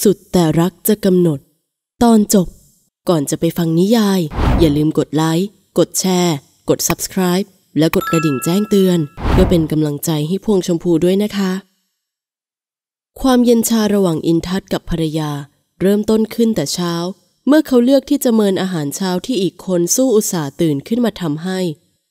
สุดแต่รักจะกำหนด ตอนจบ ก่อนจะไปฟังนิยาย อย่าลืมกดไลค์ กดแชร์ กด subscribe และกดกระดิ่งแจ้งเตือน เพื่อเป็นกำลังใจให้พวงชมพูด้วยนะคะ ความเย็นชาระหว่างอินทัศกับภรรยา เริ่มต้นขึ้นแต่เช้า เมื่อเขาเลือกที่จะเมินอาหารเช้าที่อีกคนสู้อุตส่าห์ตื่นขึ้นมาทำให้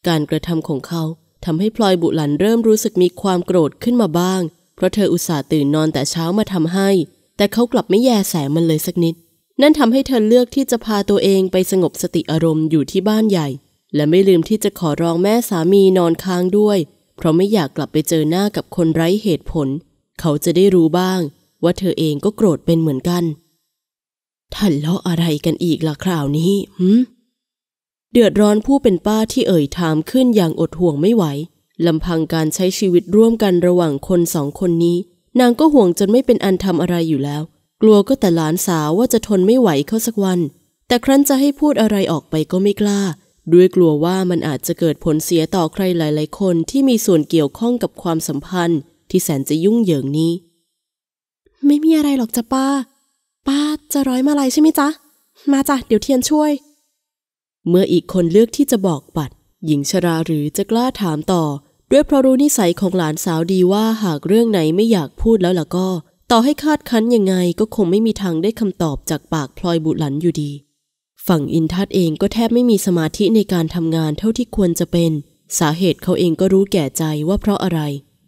การกระทำของเขาทำให้พลอยบุหลันเริ่มรู้สึกมีความโกรธขึ้นมาบ้าง เพราะเธออุตส่าห์ตื่นนอนแต่เช้ามาทำให้แต่เขากลับไม่แยแสมันเลยสักนิด นั่นทำให้เธอเลือกที่จะพาตัวเองไปสงบสติอารมณ์อยู่ที่บ้านใหญ่ และไม่ลืมที่จะขอร้องแม่สามีนอนค้างด้วย เพราะไม่อยากกลับไปเจอหน้ากับคนไร้เหตุผล เขาจะได้รู้บ้าง ว่าเธอเองก็โกรธเป็นเหมือนกันทันเลาะอะไรกันอีกล่ะคราวนี้หืมเดือดร้อนผู้เป็นป้าที่เอ่ยถามขึ้นอย่างอดห่วงไม่ไหวลำพังการใช้ชีวิตร่วมกันระหว่างคนสองคนนี้นางก็ห่วงจนไม่เป็นอันทำอะไรอยู่แล้ว กลัวก็แต่หลานสาวว่าจะทนไม่ไหวเข้าสักวัน แต่ครั้นจะให้พูดอะไรออกไปก็ไม่กล้า ด้วยกลัวว่ามันอาจจะเกิดผลเสียต่อใครหลาย ๆคนที่มีส่วนเกี่ยวข้องกับความสัมพันธ์ที่แสนจะยุ่งเหยิงนี้ ไม่มีอะไรหรอกจ้ะป้า ป้าจะร้อยมาลัยใช่ไหมจ๊ะ มาจ้ะเดี๋ยวเทียนช่วย เมื่ออีกคนเลือกที่จะบอกปัด หญิงชราหรือจะกล้าถามต่อด้วยเพราะรู้นิสัยของหลานสาวดีว่าหากเรื่องไหนไม่อยากพูดแล้วล่ะก็ ต่อให้คาดคั้นยังไงก็คงไม่มีทางได้คำตอบจากปากพลอยบุหลันอยู่ดี ฝั่งอินทัศเองก็แทบไม่มีสมาธิในการทำงานเท่าที่ควรจะเป็น สาเหตุเขาเองก็รู้แก่ใจว่าเพราะอะไร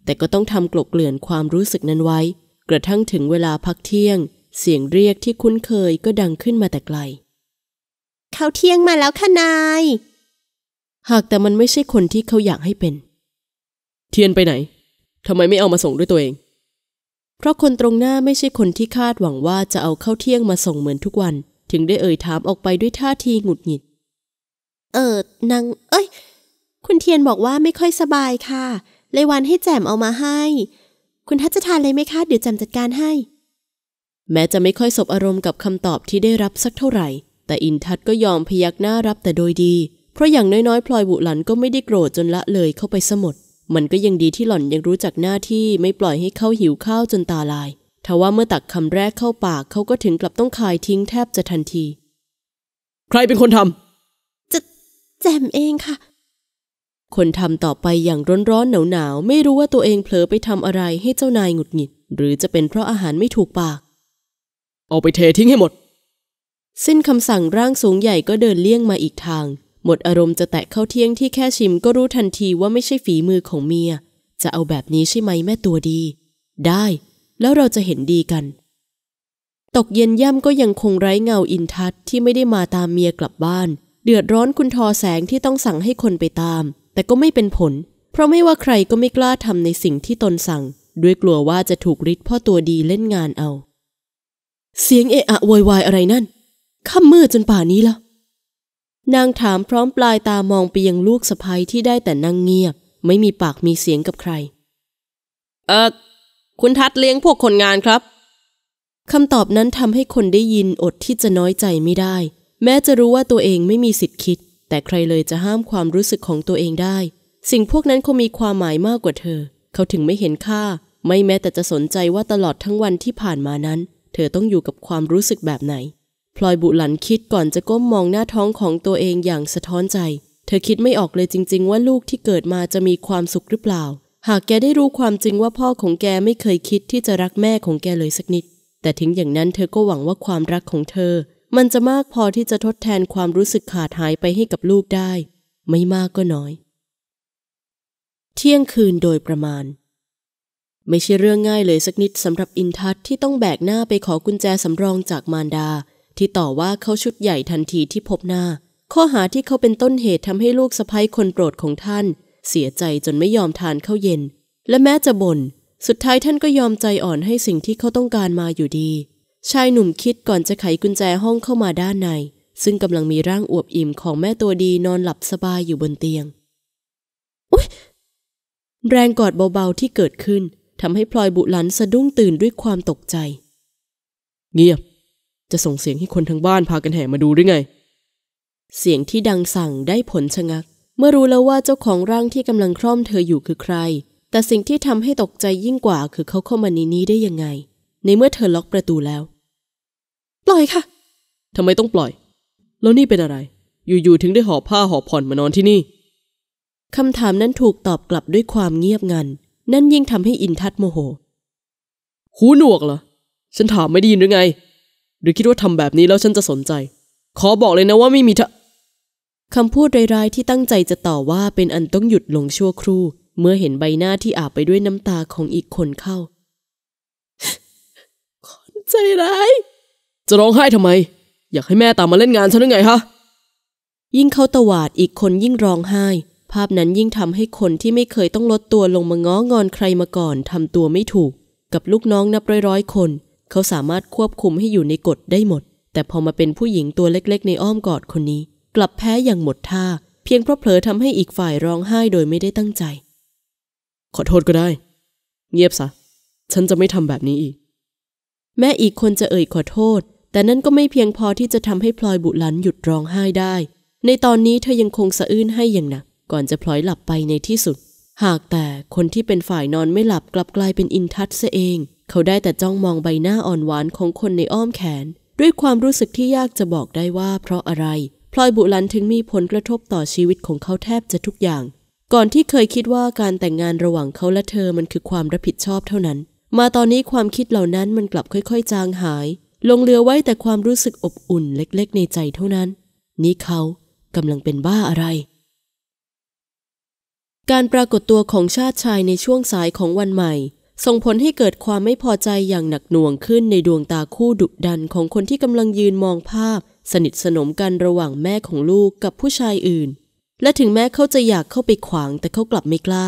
แต่ก็ต้องทำกลบเกลื่อนความรู้สึกนั้นไว้ กระทั่งถึงเวลาพักเที่ยง เสียงเรียกที่คุ้นเคยก็ดังขึ้นมาแต่ไกลเขาเที่ยงมาแล้วค่ะนาย หากแต่มันไม่ใช่คนที่เขาอยากให้เป็นเทียนไปไหนทำไมไม่เอามาส่งด้วยตัวเอง เพราะคนตรงหน้าไม่ใช่คนที่คาดหวังว่าจะเอาเข้าเที่ยงมาส่งเหมือนทุกวัน ถึงได้เอ่ยถามออกไปด้วยท่าทีหงุดหงิด เออนางเอ้ย คุณเทียนบอกว่าไม่ค่อยสบายค่ะ เลยวันให้แจมเอามาให้ คุณทัศจะทานเลยไหมคะ เดี๋ยวแจมจัดการให้ แม้จะไม่ค่อยสบอารมณ์กับคำตอบที่ได้รับสักเท่าไหร่ แต่อินทัศก็ยอมพยักหน้ารับแต่โดยดี เพราะอย่างน้อยๆพลอยบุหลันก็ไม่ได้โกรธจนละเลยเข้าไปสมดมันก็ยังดีที่หล่อนยังรู้จักหน้าที่ไม่ปล่อยให้เขาหิวข้าวจนตาลาย ทว่าเมื่อตักคำแรกเข้าปากเขาก็ถึงกลับต้องคายทิ้งแทบจะทันที ใครเป็นคนทำจะแจมเองค่ะ คนทำต่อไปอย่างร้อนร้อนหนาวหนาวไม่รู้ว่าตัวเองเผลอไปทำอะไรให้เจ้านายหงุดหงิด หรือจะเป็นเพราะอาหารไม่ถูกปาก เอาไปเททิ้งให้หมด สิ้นคำสั่งร่างสูงใหญ่ก็เดินเลี่ยงมาอีกทางหมดอารมณ์จะแตะเข้าเที่ยงที่แค่ชิมก็รู้ทันทีว่าไม่ใช่ฝีมือของเมีย จะเอาแบบนี้ใช่ไหมแม่ตัวดี ได้ แล้วเราจะเห็นดีกัน ตกเย็นย่ำก็ยังคงไร้เงาอินทัศที่ไม่ได้มาตามเมียกลับบ้านเดือดร้อนคุณทอแสงที่ต้องสั่งให้คนไปตาม แต่ก็ไม่เป็นผล เพราะไม่ว่าใครก็ไม่กล้าทำในสิ่งที่ตนสั่ง ด้วยกลัวว่าจะถูกริดพ่อตัวดีเล่นงานเอา เสียงเอะอะโวยวายอะไรนั่นค่ำมืดจนป่านี้แล้วนางถามพร้อมปลายตามองไปยังลูกสะพ้ยที่ได้แต่นั่งเงียบ ไม่มีปากมีเสียงกับใคร เออคุณทัดเลี้ยงพวกคนงานครับคำตอบนั้นทำให้คนได้ยินอดที่จะน้อยใจไม่ได้ แม้จะรู้ว่าตัวเองไม่มีสิทธิ์คิด แต่ใครเลยจะห้ามความรู้สึกของตัวเองได้ สิ่งพวกนั้นคงมีความหมายมากกว่าเธอ เขาถึงไม่เห็นค่า ไม่แม้แต่จะสนใจว่าตลอดทั้งวันที่ผ่านมานั้น เธอต้องอยู่กับความรู้สึกแบบไหนพลอยบุหลันคิดก่อนจะก้มมองหน้าท้องของตัวเองอย่างสะท้อนใจ เธอคิดไม่ออกเลยจริง ๆ ว่าลูกที่เกิดมาจะมีความสุขหรือเปล่า หากแกได้รู้ความจริงว่าพ่อของแกไม่เคยคิดที่จะรักแม่ของแกเลยสักนิด แต่ถึงอย่างนั้นเธอก็หวังว่าความรักของเธอ มันจะมากพอที่จะทดแทนความรู้สึกขาดหายไปให้กับลูกได้ ไม่มากก็น้อย เที่ยงคืนโดยประมาณ ไม่ใช่เรื่องง่ายเลยสักนิดสำหรับอินทัศที่ต้องแบกหน้าไปขอกุญแจสำรองจากมารดาที่ต่อว่าเขาชุดใหญ่ทันทีที่พบหน้า ข้อหาที่เขาเป็นต้นเหตุทำให้ลูกสะพ้ยคนโปรดของท่าน เสียใจจนไม่ยอมทานข้าวเย็น และแม้จะบน่น สุดท้ายท่านก็ยอมใจอ่อนให้สิ่งที่เขาต้องการมาอยู่ดี ชายหนุ่มคิดก่อนจะไขกุญแจห้องเข้ามาด้านใน ซึ่งกำลังมีร่างอวบอิ่มของแม่ตัวดีนอนหลับสบายอยู่บนเตียงอุ๊ย แรงกอดเบาๆที่เกิดขึ้นทำให้พลอยบุหลันสะดุ้งตื่นด้วยความตกใจ เงียบจะส่งเสียงให้คนทั้งบ้านพากันแห่มาดูหรือไง เสียงที่ดังสั่งได้ผลชะงัก เมื่อรู้แล้วว่าเจ้าของร่างที่กำลังคร่อมเธออยู่คือใคร แต่สิ่งที่ทำให้ตกใจยิ่งกว่าคือเขาเข้ามาในนี้ได้ยังไง ในเมื่อเธอล็อกประตูแล้ว ปล่อยค่ะทำไมต้องปล่อย แล้วนี่เป็นอะไร อยู่ๆถึงได้หอบผ้าหอบผ่อนมานอนที่นี่คำถามนั้นถูกตอบกลับด้วยความเงียบงันนั่นยิ่งทำให้อินทัศโมโห หูหนวกเหรอฉันถามไม่ได้ยินหรือไงหรือคิดว่าทำแบบนี้แล้วฉันจะสนใจ ขอบอกเลยนะว่า ไม่มีทะคำพูดร้ายๆที่ตั้งใจจะต่อว่าเป็นอันต้องหยุดลงชั่วครู่ เมื่อเห็นใบหน้าที่อาบไปด้วยน้ำตาของอีกคนเข้า คนใจร้ายจะร้องไห้ทำไม อยากให้แม่ตามมาเล่นงานฉันหรือไงฮะ ยิ่งเขาตวาดอีกคนยิ่งร้องไห้ ภาพนั้นยิ่งทำให้คนที่ไม่เคยต้องลดตัวลงมาง้องอนใครมาก่อนทำตัวไม่ถูก กับลูกน้องนับร้อยๆคนเขาสามารถควบคุมให้อยู่ในกฎได้หมด แต่พอมาเป็นผู้หญิงตัวเล็กๆ ในอ้อมกอดคนนี้ กลับแพ้อย่างหมดท่า เพียงเพราะเผลอทำให้อีกฝ่ายร้องไห้โดยไม่ได้ตั้งใจ ขอโทษก็ได้ เงียบซะฉันจะไม่ทำแบบนี้อีก แม่อีกคนจะเอ่ยขอโทษ แต่นั่นก็ไม่เพียงพอที่จะทำให้พลอยบุลันหยุดร้องไห้ได้ ในตอนนี้เธอยังคงสะอื้นให้อย่างหนักก่อนจะพลอยหลับไปในที่สุด หากแต่คนที่เป็นฝ่ายนอนไม่หลับกลับกลายเป็นอินทัศเสเองเขาได้แต่จ้องมองใบหน้าอ่อนหวานของคนในอ้อมแขน ด้วยความรู้สึกที่ยากจะบอกได้ว่า เพราะอะไร พลอยบุลันถึงมีผลกระทบต่อชีวิตของเขาแทบจะทุกอย่าง ก่อนที่เคยคิดว่าการแต่งงานระหว่างเขาและเธอมันคือความรับผิดชอบเท่านั้น มาตอนนี้ความคิดเหล่านั้นมันกลับค่อย ๆ จางหาย ลงเหลือไว้แต่ความรู้สึกอบอุ่นเล็กๆ ในใจเท่านั้น นี่เขากำลังเป็นบ้าอะไร การปรากฏตัวของชาติชายในช่วงสายของวันใหม่ส่งผลให้เกิดความไม่พอใจอย่างหนักหน่วงขึ้นในดวงตาคู่ดุดันของคนที่กำลังยืนมองภาพ สนิทสนมกันระหว่างแม่ของลูกกับผู้ชายอื่น และถึงแม้เขาจะอยากเข้าไปขวางแต่เขากลับไม่กล้า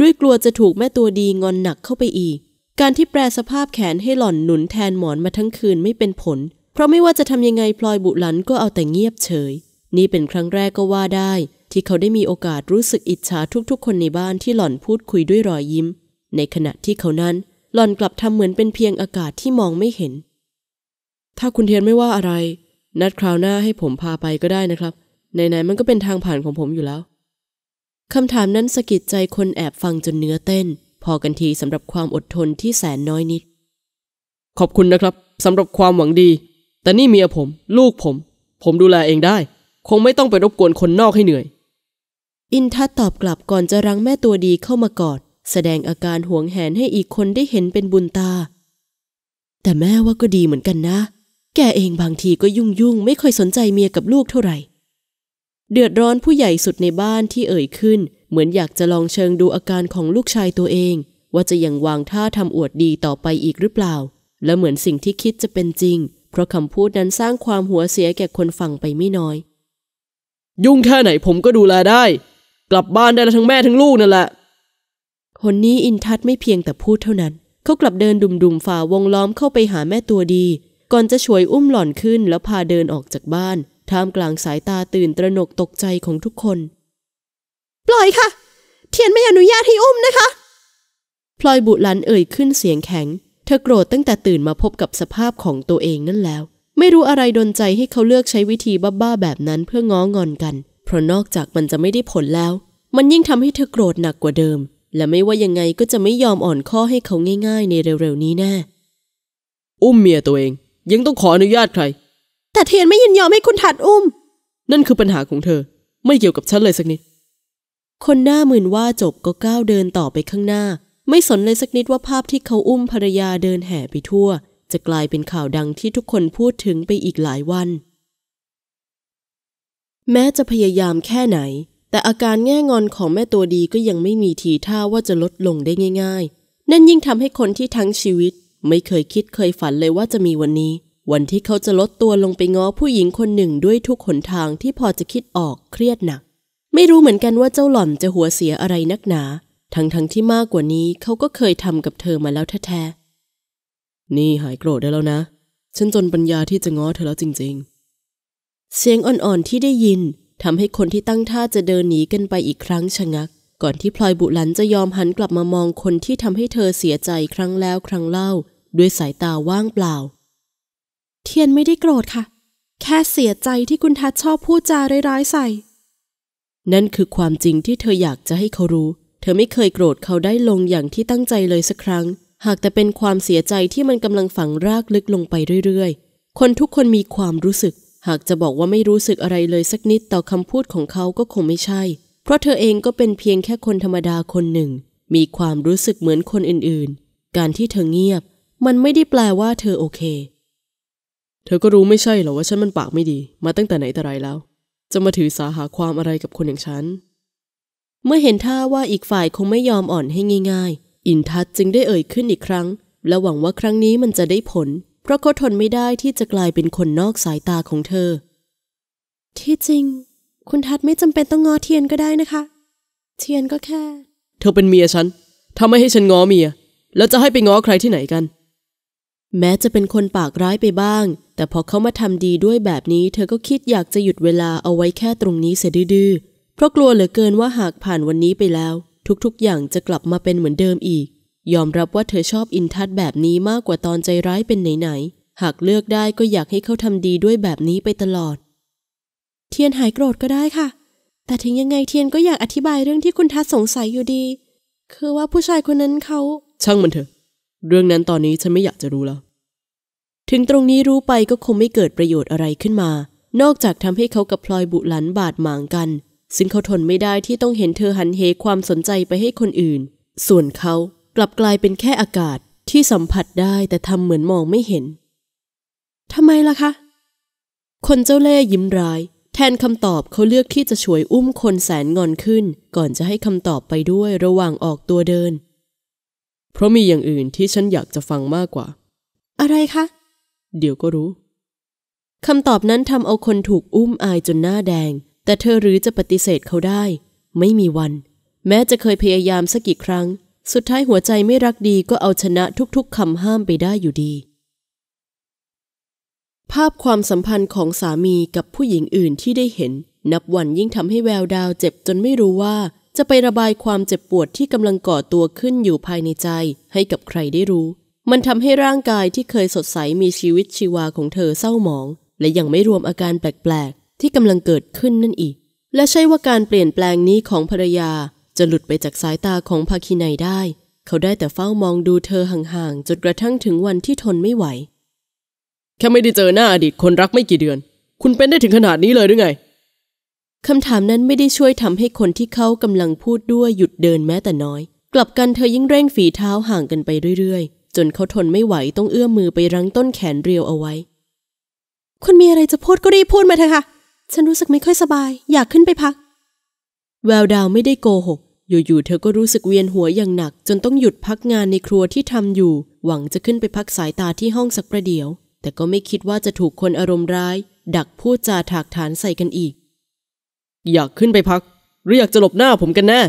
ด้วยกลัวจะถูกแม่ตัวดีงอนหนักเข้าไปอีก การที่แปรสภาพแขนให้หล่อนหนุนแทนหมอนมาทั้งคืนไม่เป็นผล เพราะไม่ว่าจะทำยังไงพลอยบุหลันก็เอาแต่เงียบเฉยนี่เป็นครั้งแรกก็ว่าได้ ที่เขาได้มีโอกาสรู้สึกอิจฉาทุกๆ คนในบ้านที่หล่อนพูดคุยด้วยรอยยิ้มในขณะที่เขานั้นหล่อนกลับทำเหมือนเป็นเพียงอากาศที่มองไม่เห็น ถ้าคุณเทียนไม่ว่าอะไร นัดคราวหน้าให้ผมพาไปก็ได้นะครับไหนๆมันก็เป็นทางผ่านของผมอยู่แล้ว คำถามนั้นสะกิดใจคนแอบฟังจนเนื้อเต้น พอกันทีสำหรับความอดทนที่แสนน้อยนิด ขอบคุณนะครับสำหรับความหวังดี แต่นี่เมียผม ลูกผม ผมดูแลเองได้ คงไม่ต้องไปรบกวนคนนอกให้เหนื่อย อินทัดตอบกลับก่อนจะรั้งแม่ตัวดีเข้ามากอดแสดงอาการหวงแหนให้อีกคนได้เห็นเป็นบุญตา แต่แม่ว่าก็ดีเหมือนกันนะ แกเองบางทีก็ยุ่งยุ่งไม่ค่อยสนใจเมียกับลูกเท่าไหร่ เดือดร้อนผู้ใหญ่สุดในบ้านที่เอ่ยขึ้น เหมือนอยากจะลองเชิงดูอาการของลูกชายตัวเอง ว่าจะยังวางท่าทำอวดดีต่อไปอีกหรือเปล่า และเหมือนสิ่งที่คิดจะเป็นจริง เพราะคำพูดนั้นสร้างความหัวเสียแก่คนฟังไปไม่น้อย ยุ่งแค่ไหนผมก็ดูแลได้ กลับบ้านได้แล้วทั้งแม่ทั้งลูกนั่นแหละหนนี้อินทัศไม่เพียงแต่พูดเท่านั้น เขากลับเดินดุมดุมฝ่าวงล้อมเข้าไปหาแม่ตัวดี ก่อนจะช่วยอุ้มหล่อนขึ้นแล้วพาเดินออกจากบ้านท่ามกลางสายตาตื่นตระหนกตกใจของทุกคน ปล่อยค่ะเทียนไม่อนุญาตให้อุ้มนะคะพลอยบุหลันเอ่ยขึ้นเสียงแข็ง เธอโกรธตั้งแต่ตื่นมาพบกับสภาพของตัวเองนั่นแล้ว ไม่รู้อะไรดนใจให้เขาเลือกใช้วิธีบ้าๆแบบนั้นเพื่อง้องอนกันเพราะนอกจากมันจะไม่ได้ผลแล้ว มันยิ่งทำให้เธอโกรธหนักกว่าเดิมและไม่ว่ายังไงก็จะไม่ยอมอ่อนข้อให้เขาง่ายๆในเร็วๆนี้แน่ อุ้มเมียตัวเอง ยังต้องขออนุญาตใคร แต่เทียนไม่ยินยอมให้คุณถัดอุ้ม นั่นคือปัญหาของเธอ ไม่เกี่ยวกับฉันเลยสักนิด คนหน้ามืนว่าจบก็ก้าวเดินต่อไปข้างหน้า ไม่สนเลยสักนิดว่าภาพที่เขาอุ้มภรรยาเดินแห่ไปทั่ว จะกลายเป็นข่าวดังที่ทุกคนพูดถึงไปอีกหลายวัน แม้จะพยายามแค่ไหนแต่อาการแง่งอนของแม่ตัวดีก็ยังไม่มีทีท่าว่าจะลดลงได้ง่าย ๆ นั่นยิ่งทำให้คนที่ทั้งชีวิต ไม่เคยคิดเคยฝันเลยว่าจะมีวันนี้ วันที่เขาจะลดตัวลงไปง้อผู้หญิงคนหนึ่งด้วยทุกหนทางที่พอจะคิดออก เครียดหนัก ไม่รู้เหมือนกันว่าเจ้าหล่อนจะหัวเสียอะไรนักหนา ทั้งๆทที่มากกว่านี้เขาก็เคยทำกับเธอมาแล้วแท้ๆ นี่หายโกรธได้แล้วนะ ฉันจนปัญญาที่จะง้อเธอแล้วจริงๆ เสียงอ่อนๆ ที่ได้ยินทำให้คนที่ตั้งท่าจะเดินหนีกันไปอีกครั้งชะงัก ก่อนที่พลอยบุหลันจะยอมหันกลับมามองคนที่ทำให้เธอเสียใจครั้งแล้วครั้งเล่า ด้วยสายตาว่างเปล่า เทียนไม่ได้โกรธค่ะ แค่เสียใจที่คุณทัดชอบพูดจาร้ายๆใส่ นั่นคือความจริงที่เธออยากจะให้เขารู้ เธอไม่เคยโกรธเขาได้ลงอย่างที่ตั้งใจเลยสักครั้ง หากแต่เป็นความเสียใจที่มันกำลังฝังรากลึกลงไปเรื่อยๆ คนทุกคนมีความรู้สึกหากจะบอกว่าไม่รู้สึกอะไรเลยสักนิดต่อคำพูดของเขาก็คงไม่ใช่ เพราะเธอเองก็เป็นเพียงแค่คนธรรมดาคนหนึ่ง มีความรู้สึกเหมือนคนอื่นๆ การที่เธอเงียบ มันไม่ได้แปลว่าเธอโอเค เธอก็รู้ไม่ใช่หรอว่าฉันมันปากไม่ดี มาตั้งแต่ไหนแต่ไรแล้วจะมาถือสาหาความอะไรกับคนอย่างฉัน เมื่อเห็นท่าว่าอีกฝ่ายคงไม่ยอมอ่อนให้ง่ายๆ อินทัศจึงได้เอ่ยขึ้นอีกครั้งและหวังว่าครั้งนี้มันจะได้ผลราะเขาทนไม่ได้ที่จะกลายเป็นคนนอกสายตาของเธอ ที่จริง คุณทัดไม่จำเป็นต้องงอเทียนก็ได้นะคะ เทียนก็แค่ เธอเป็นเมียฉันถ้าไม่ให้ฉันง้อเมีย แล้วจะให้ไปง้อใครที่ไหนกัน แม้จะเป็นคนปากร้ายไปบ้าง แต่พอเขามาทำดีด้วยแบบนี้ เธอก็คิดอยากจะหยุดเวลาเอาไว้แค่ตรงนี้เสียดื้อเพราะกลัวเหลือเกินว่าหากผ่านวันนี้ไปแล้ว ทุกๆอย่างจะกลับมาเป็นเหมือนเดิมอีกยอมรับว่าเธอชอบอินทัศแบบนี้มากกว่าตอนใจร้ายเป็นไหนๆ หากเลือกได้ก็อยากให้เขาทำดีด้วยแบบนี้ไปตลอด เทียนหายโกรธก็ได้ค่ะ แต่ถึงยังไงเทียนก็อยากอธิบายเรื่องที่คุณทัศสงสัยอยู่ดี คือว่าผู้ชายคนนั้นเขา ช่างมันเถอะ เรื่องนั้นตอนนี้ฉันไม่อยากจะรู้แล้ว ถึงตรงนี้รู้ไปก็คงไม่เกิดประโยชน์อะไรขึ้นมา นอกจากทำให้เขากับพลอยบุหลันบาดหมางกัน ซึ่งเขาทนไม่ได้ที่ต้องเห็นเธอหันเหความสนใจไปให้คนอื่น ส่วนเขากลับกลายเป็นแค่อากาศที่สัมผัสได้ แต่ทำเหมือนมองไม่เห็น ทำไมล่ะคะ คนเจ้าเล่ยิ้มร้าย แทนคำตอบเขาเลือกที่จะช่วยอุ้มคนแสนงอนขึ้น ก่อนจะให้คำตอบไปด้วยระหว่างออกตัวเดิน เพราะมีอย่างอื่นที่ฉันอยากจะฟังมากกว่า อะไรคะ เดี๋ยวก็รู้ คำตอบนั้นทำเอาคนถูกอุ้มอายจนหน้าแดง แต่เธอหรือจะปฏิเสธเขาได้ ไม่มีวัน แม้จะเคยพยายามสักกี่ครั้งสุดท้ายหัวใจไม่รักดีก็เอาชนะทุกๆคำห้ามไปได้อยู่ดี ภาพความสัมพันธ์ของสามีกับผู้หญิงอื่นที่ได้เห็น นับวันยิ่งทำให้แววดาวเจ็บจนไม่รู้ว่าจะไประบายความเจ็บปวดที่กำลังก่อตัวขึ้นอยู่ภายในใจให้กับใครได้รู้ มันทำให้ร่างกายที่เคยสดใสมีชีวิตชีวาของเธอเศร้าหมองและยังไม่รวมอาการแปลกๆที่กำลังเกิดขึ้นนั่นอีก และใช่ว่าการเปลี่ยนแปลงนี้ของภรรยาจะหลุดไปจากสายตาของภาคีนัยได้ เขาได้แต่เฝ้ามองดูเธอห่างๆ จนกระทั่งถึงวันที่ทนไม่ไหว แค่ไม่ได้เจอหน้าอดีตคนรักไม่กี่เดือน คุณเป็นได้ถึงขนาดนี้เลยหรือไง คำถามนั้นไม่ได้ช่วยทำให้คนที่เขากำลังพูดด้วยหยุดเดินแม้แต่น้อย กลับกันเธอยิ่งเร่งฝีเท้าห่างกันไปเรื่อยๆ จนเขาทนไม่ไหวต้องเอื้อมมือไปรั้งต้นแขนเรียวเอาไว้ คุณมีอะไรจะพูดก็รีบพูดมาเถอะค่ะ ฉันรู้สึกไม่ค่อยสบาย อยากขึ้นไปพัก แววดาวไม่ได้โกหกอยู่ๆ เธอก็รู้สึกเวียนหัวอย่างหนัก จนต้องหยุดพักงานในครัวที่ทำอยู่ หวังจะขึ้นไปพักสายตาที่ห้องสักประเดี๋ยว แต่ก็ไม่คิดว่าจะถูกคนอารมณ์ร้าย ดักพูดจาถากฐานใส่กันอีก อยากขึ้นไปพักหรืออยากจะหลบหน้าผมกันแน่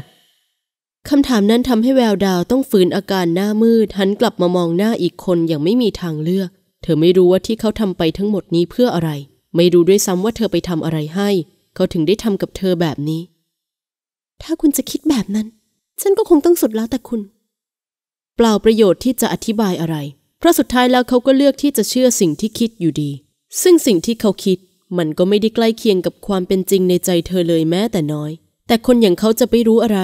คำถามนั้นทำให้แววดาวต้องฝืนอาการหน้ามืด หันกลับมามองหน้าอีกคนอย่างไม่มีทางเลือก เธอไม่รู้ว่าที่เขาทำไปทั้งหมดนี้เพื่ออะไร ไม่รู้ด้วยซ้ำว่าเธอไปทำอะไรให้ เขาถึงได้ทำกับเธอแบบนี้ถ้าคุณจะคิดแบบนั้น ฉันก็คงต้องสุดแล้วแต่คุณ เปล่าประโยชน์ที่จะอธิบายอะไรเพราะสุดท้ายแล้วเขาก็เลือกที่จะเชื่อสิ่งที่คิดอยู่ดี ซึ่งสิ่งที่เขาคิด มันก็ไม่ได้ใกล้เคียงกับความเป็นจริงในใจเธอเลยแม้แต่น้อย แต่คนอย่างเขาจะไปรู้อะไร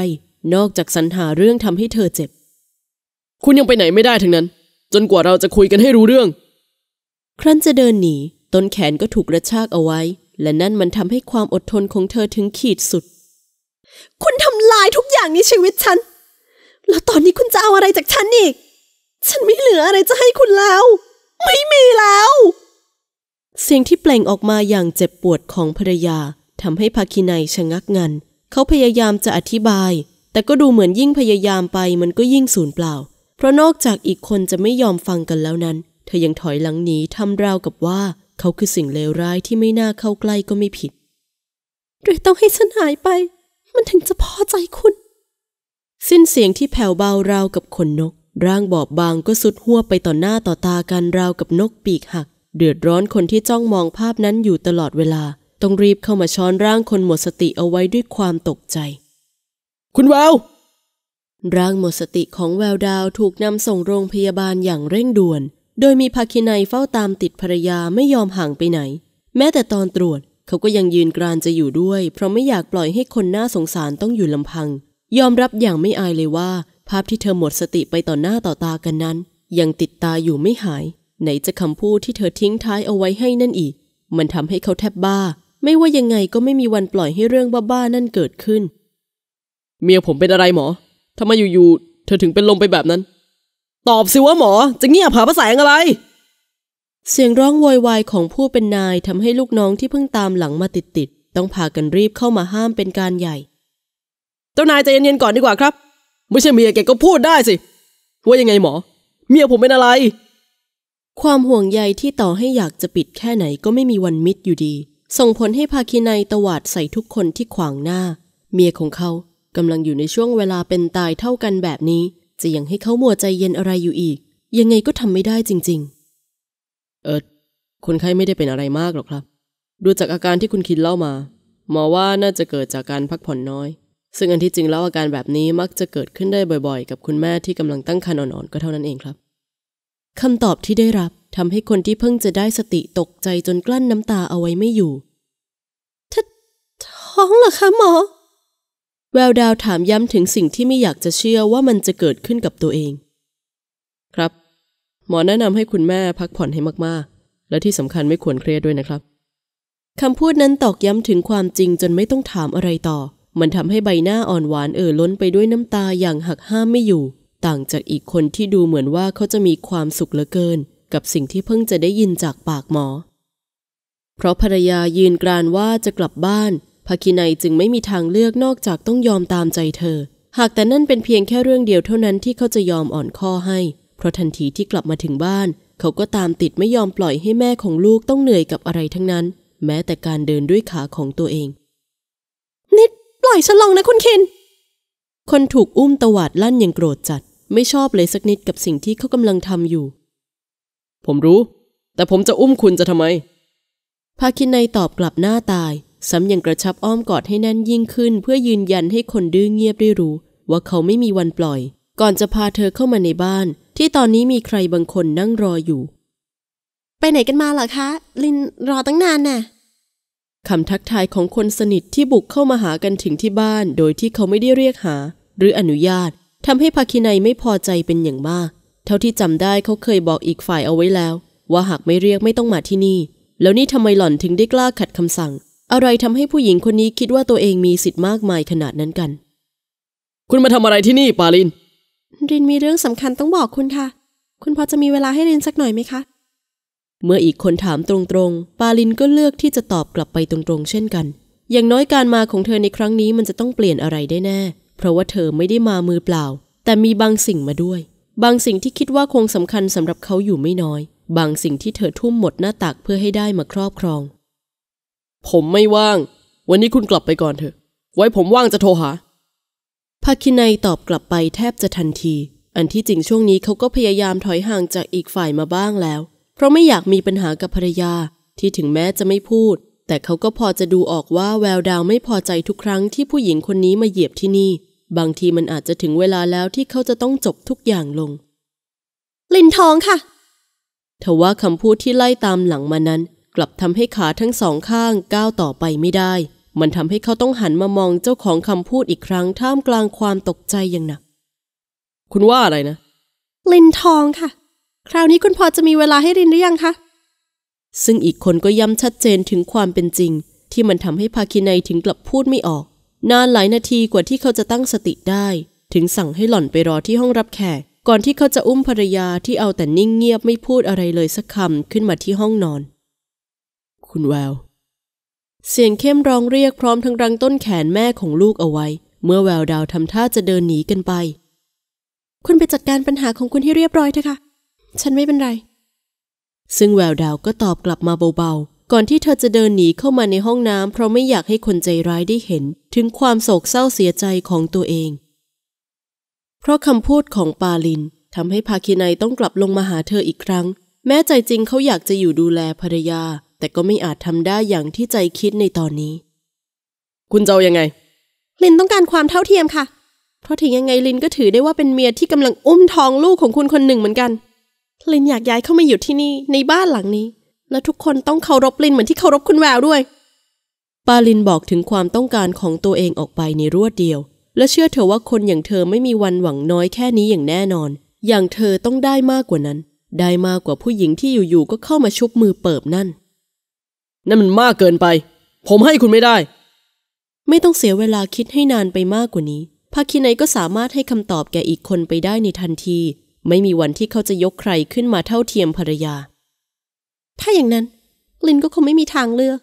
นอกจากสรรหาเรื่องทำให้เธอเจ็บ คุณยังไปไหนไม่ได้ทั้งนั้น จนกว่าเราจะคุยกันให้รู้เรื่อง ครั้นจะเดินหนี ต้นแขนก็ถูกกระชากเอาไว้ และนั่นมันทำให้ความอดทนของเธอถึงขีดสุดคุณทำลายทุกอย่างในชีวิตฉัน แล้วตอนนี้คุณจะเอาอะไรจากฉันอีก ฉันไม่เหลืออะไรจะให้คุณแล้ว ไม่มีแล้ว เสียงที่เปล่งออกมาอย่างเจ็บปวดของภรรยาทำให้ภาคินัยชะงักงัน เขาพยายามจะอธิบาย แต่ก็ดูเหมือนยิ่งพยายามไปมันก็ยิ่งสูญเปล่า เพราะนอกจากอีกคนจะไม่ยอมฟังกันแล้วนั้น เธอยังถอยหลังหนีทำราวกับว่า เขาคือสิ่งเลวร้ายที่ไม่น่าเข้าใกล้ก็ไม่ผิดหรือต้องให้ฉันหายไปมันถึงจะพอใจคุณ สิ้นเสียงที่แผ่วเบาราวกับขนนก ร่างบอบบางก็สุดหัวไปต่อหน้าต่อตากันราวกับนกปีกหัก เดือดร้อนคนที่จ้องมองภาพนั้นอยู่ตลอดเวลา ต้องรีบเข้ามาช้อนร่างคนหมดสติเอาไว้ด้วยความตกใจ คุณแววร่างหมดสติของแววดาวถูกนำส่งโรงพยาบาลอย่างเร่งด่วน โดยมีภาคินัยเฝ้าตามติดภรรยาไม่ยอมห่างไปไหน แม้แต่ตอนตรวจเขาก็ยังยืนกรานจะอยู่ด้วย เพราะไม่อยากปล่อยให้คนน่าสงสารต้องอยู่ลำพัง ยอมรับอย่างไม่อายเลยว่า ภาพที่เธอหมดสติไปต่อหน้าต่อตากันนั้น ยังติดตาอยู่ไม่หาย ไหนจะคำพูดที่เธอทิ้งท้ายเอาไว้ให้นั่นอีก มันทำให้เขาแทบบ้า ไม่ว่ายังไงก็ไม่มีวันปล่อยให้เรื่องบ้าๆนั่นเกิดขึ้น เมียผมเป็นอะไรหมอทำไมอยู่ๆเธอถึงเป็นลมไปแบบนั้น ตอบสิว่าหมอ จะเงียบหาภาษาอะไรเสียงร้องโวยวายของผู้เป็นนายทำให้ลูกน้องที่เพิ่งตามหลังมาติดติด ต้องพากันรีบเข้ามาห้ามเป็นการใหญ่เจ้านายใจเย็นๆก่อนดีกว่าครับ ไม่ใช่เมียแกก็พูดได้สิว่ายังไงหมอ เมียผมเป็นอะไร ความห่วงใยที่ต่อให้อยากจะปิดแค่ไหนก็ไม่มีวันมิดอยู่ดี ส่งผลให้ภาคินายตวาดใส่ทุกคนที่ขวางหน้า เมียของเขากำลังอยู่ในช่วงเวลาเป็นตายเท่ากันแบบนี้ จะยังให้เขามัวใจเย็นอะไรอยู่อีก ยังไงก็ทำไม่ได้จริง ๆเออคนไข้ไม่ได้เป็นอะไรมากหรอกครับ ดูจากอาการที่คุณคิดเล่ามาหมอว่าน่าจะเกิดจากการพักผ่อนน้อย ซึ่งอันที่จริงแล้วอาการแบบนี้มักจะเกิดขึ้นได้บ่อยๆ กับคุณแม่ที่กำลังตั้งครรภ์อ่อนๆก็เท่านั้นเองครับ คำตอบที่ได้รับทำให้คนที่เพิ่งจะได้สติตกใจจนกลั้นน้ำตาเอาไว้ไม่อยู่ ท้ท้องเหรอคะ หมอแววดาวถามย้ำถึงสิ่งที่ไม่อยากจะเชื่อว่ามันจะเกิดขึ้นกับตัวเอง ครับหมอแนะนำให้คุณแม่พักผ่อนให้มากๆ และที่สำคัญไม่ควรเครียดด้วยนะครับ คำพูดนั้นตอกย้ำถึงความจริงจนไม่ต้องถามอะไรต่อ มันทำให้ใบหน้าอ่อนหวานเอ่อล้นไปด้วยน้ำตาอย่างหักห้ามไม่อยู่ ต่างจากอีกคนที่ดูเหมือนว่าเขาจะมีความสุขเหลือเกิน กับสิ่งที่เพิ่งจะได้ยินจากปากหมอ เพราะภรรยายืนกรานว่าจะกลับบ้านภาคินัยจึงไม่มีทางเลือกนอกจากต้องยอมตามใจเธอ หากแต่นั่นเป็นเพียงแค่เรื่องเดียวเท่านั้นที่เขาจะยอมอ่อนข้อให้เพราะทันทีที่กลับมาถึงบ้านเขาก็ตามติดไม่ยอมปล่อยให้แม่ของลูกต้องเหนื่อยกับอะไรทั้งนั้น แม้แต่การเดินด้วยขาของตัวเอง นิดปล่อยฉันลองนะคุณคิน คนถูกอุ้มตวาดลั่นอย่างโกรธจัด ไม่ชอบเลยสักนิดกับสิ่งที่เขากำลังทำอยู่ ผมรู้ แต่ผมจะอุ้มคุณจะทำไมภาคินในตอบกลับหน้าตายซ้ำยังกระชับอ้อมกอดให้แน่นยิ่งขึ้น เพื่อยืนยันให้คนดื้อเงียบได้รู้ว่าเขาไม่มีวันปล่อยก่อนจะพาเธอเข้ามาในบ้าน ที่ตอนนี้มีใครบางคนนั่งรออยู่ ไปไหนกันมาหรอคะ ลินรอตั้งนานนะ่ะคำทักทายของคนสนิทที่บุกเข้ามาหากันถึงที่บ้าน โดยที่เขาไม่ได้เรียกหา หรืออนุญาตทำให้ภาคินัยไม่พอใจเป็นอย่างมาก เท่าที่จำได้เขาเคยบอกอีกฝ่ายเอาไว้แล้ว ว่าหากไม่เรียกไม่ต้องมาที่นี่ แล้วนี่ทำไมหล่อนถึงได้กล้าขัดคำสั่ง อะไรทำให้ผู้หญิงคนนี้คิดว่าตัวเองมีสิทธิ์มากมายขนาดนั้นกัน คุณมาทำอะไรที่นี่ ปาลินรินมีเรื่องสำคัญต้องบอกคุณค่ะ คุณพอจะมีเวลาให้รินสักหน่อยไหมคะ เมื่ออีกคนถามตรงๆ ปาลินก็เลือกที่จะตอบกลับไปตรงๆ เช่นกัน อย่างน้อยการมาของเธอในครั้งนี้ มันจะต้องเปลี่ยนอะไรได้แน่ เพราะว่าเธอไม่ได้มามือเปล่า แต่มีบางสิ่งมาด้วย บางสิ่งที่คิดว่าคงสำคัญสำหรับเขาอยู่ไม่น้อย บางสิ่งที่เธอทุ่มหมดหน้าตักเพื่อให้ได้มาครอบครอง ผมไม่ว่าง วันนี้คุณกลับไปก่อนเถอะ ไว้ผมว่างจะโทรหาภาคินัยตอบกลับไป แทบจะทันที อันที่จริงช่วงนี้เขาก็พยายามถอยห่างจากอีกฝ่ายมาบ้างแล้ว เพราะไม่อยากมีปัญหากับภรรยาที่ถึงแม้จะไม่พูด แต่เขาก็พอจะดูออกว่าแววดาวไม่พอใจทุกครั้งที่ผู้หญิงคนนี้มาเหยียบที่นี่ บางทีมันอาจจะถึงเวลาแล้วที่เขาจะต้องจบทุกอย่างลงลินทองค่ะทว่าคำพูดที่ไล่ตามหลังมานั้น กลับทำให้ขาทั้งสองข้างก้าวต่อไปไม่ได้มันทำให้เขาต้องหันมามองเจ้าของคำพูดอีกครั้งท่ามกลางความตกใจอย่างหนัก คุณว่าอะไรนะ ลินทองค่ะ คราวนี้คุณพอจะมีเวลาให้ลินหรือยังคะ ซึ่งอีกคนก็ย้ำชัดเจนถึงความเป็นจริง ที่มันทำให้ภาคินัยถึงกลับพูดไม่ออก นานหลายนาทีกว่าที่เขาจะตั้งสติได้ ถึงสั่งให้หล่อนไปรอที่ห้องรับแขกก่อนที่เขาจะอุ้มภรรยาที่เอาแต่นิ่งเงียบไม่พูดอะไรเลยสักคำขึ้นมาที่ห้องนอน คุณแววเสียงเข้มร้องเรียกพร้อมทั้งรังต้นแขนแม่ของลูกเอาไว้ เมื่อแววดาวทำท่าจะเดินหนีกันไป คุณไปจัดการปัญหาของคุณให้เรียบร้อยเถอะค่ะ ฉันไม่เป็นไร ซึ่งแววดาวก็ตอบกลับมาเบาๆ ก่อนที่เธอจะเดินหนีเข้ามาในห้องน้ำเพราะไม่อยากให้คนใจร้ายได้เห็นถึงความโศกเศร้าเสียใจของตัวเอง เพราะคำพูดของปาลินทำให้ภาคินัยต้องกลับลงมาหาเธออีกครั้ง แม้ใจจริงเขาอยากจะอยู่ดูแลภรรยาแต่ก็ไม่อาจทำได้อย่างที่ใจคิดในตอนนี้ คุณจะยังไง ลินต้องการความเท่าเทียมค่ะ เพราะถึงยังไงลินก็ถือได้ว่าเป็นเมียที่กำลังอุ้มท้องลูกของคุณคนหนึ่งเหมือนกัน ลินอยากย้ายเข้ามาอยู่ที่นี่ในบ้านหลังนี้ และทุกคนต้องเคารพลินเหมือนที่เคารพคุณแววด้วย ปาลินบอกถึงความต้องการของตัวเองออกไปในรวดเดียว และเชื่อเธอว่าคนอย่างเธอไม่มีวันหวังน้อยแค่นี้อย่างแน่นอน อย่างเธอต้องได้มากกว่านั้น ได้มากกว่าผู้หญิงที่อยู่ๆก็เข้ามาชุบมือเปิบนั่นนั่นมันมากเกินไป ผมให้คุณไม่ได้ ไม่ต้องเสียเวลาคิดให้นานไปมากกว่านี้ภาคินัยก็สามารถให้คำตอบแก่อีกคนไปได้ในทันที ไม่มีวันที่เขาจะยกใครขึ้นมาเท่าเทียมภรรยา ถ้าอย่างนั้น ลินก็คงไม่มีทางเลือก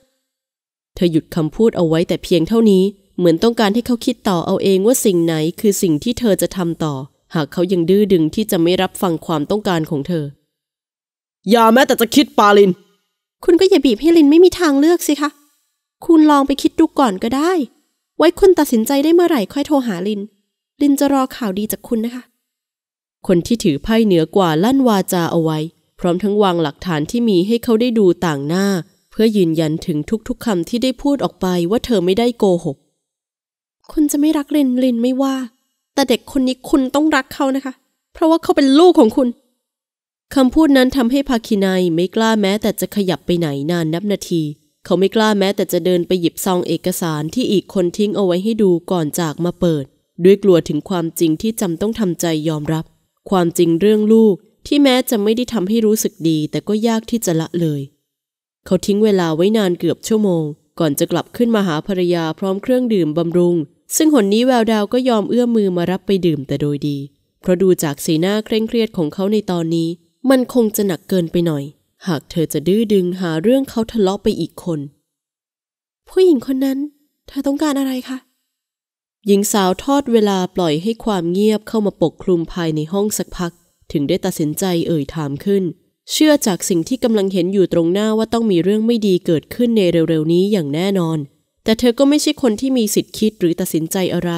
เธอหยุดคำพูดเอาไว้แต่เพียงเท่านี้ เหมือนต้องการให้เขาคิดต่อเอาเองว่าสิ่งไหนคือสิ่งที่เธอจะทำต่อ หากเขายังดื้อดึงที่จะไม่รับฟังความต้องการของเธอ อย่าแม้แต่จะคิดปาลินคุณก็อย่าบีบให้ลินไม่มีทางเลือกสิคะ คุณลองไปคิดดูก่อนก็ได้ ไว้คุณตัดสินใจได้เมื่อไหร่ค่อยโทรหาลิน ลินจะรอข่าวดีจากคุณนะคะ คนที่ถือไพ่เหนือกว่าลั่นวาจาเอาไว้ พร้อมทั้งวางหลักฐานที่มีให้เขาได้ดูต่างหน้า เพื่อยืนยันถึงทุกๆคำที่ได้พูดออกไปว่าเธอไม่ได้โกหก คุณจะไม่รักลินลินไม่ว่า แต่เด็กคนนี้คุณต้องรักเขานะคะ เพราะว่าเขาเป็นลูกของคุณคำพูดนั้นทำให้ภาคินัยไม่กล้าแม้แต่จะขยับไปไหนนานนับนาที เขาไม่กล้าแม้แต่จะเดินไปหยิบซองเอกสารที่อีกคนทิ้งเอาไว้ให้ดูก่อนจากมาเปิด ด้วยกลัวถึงความจริงที่จำต้องทำใจยอมรับ ความจริงเรื่องลูกที่แม้จะไม่ได้ทำให้รู้สึกดีแต่ก็ยากที่จะละเลย เขาทิ้งเวลาไว้นานเกือบชั่วโมงก่อนจะกลับขึ้นมาหาภรรยาพร้อมเครื่องดื่มบำรุง ซึ่งหนนี้แววดาวก็ยอมเอื้อมมือมารับไปดื่มแต่โดยดีเพราะดูจากสีหน้าเคร่งเครียดของเขาในตอนนี้มันคงจะหนักเกินไปหน่อย หากเธอจะดื้อดึงหาเรื่องเขาทะเลาะไปอีกคน ผู้หญิงคนนั้น เธอต้องการอะไรคะ หญิงสาวทอดเวลาปล่อยให้ความเงียบเข้ามาปกคลุมภายในห้องสักพัก ถึงได้ตัดสินใจเอ่ยถามขึ้น เชื่อจากสิ่งที่กำลังเห็นอยู่ตรงหน้าว่าต้องมีเรื่องไม่ดีเกิดขึ้นในเร็วๆนี้อย่างแน่นอน แต่เธอก็ไม่ใช่คนที่มีสิทธิ์คิดหรือตัดสินใจอะไร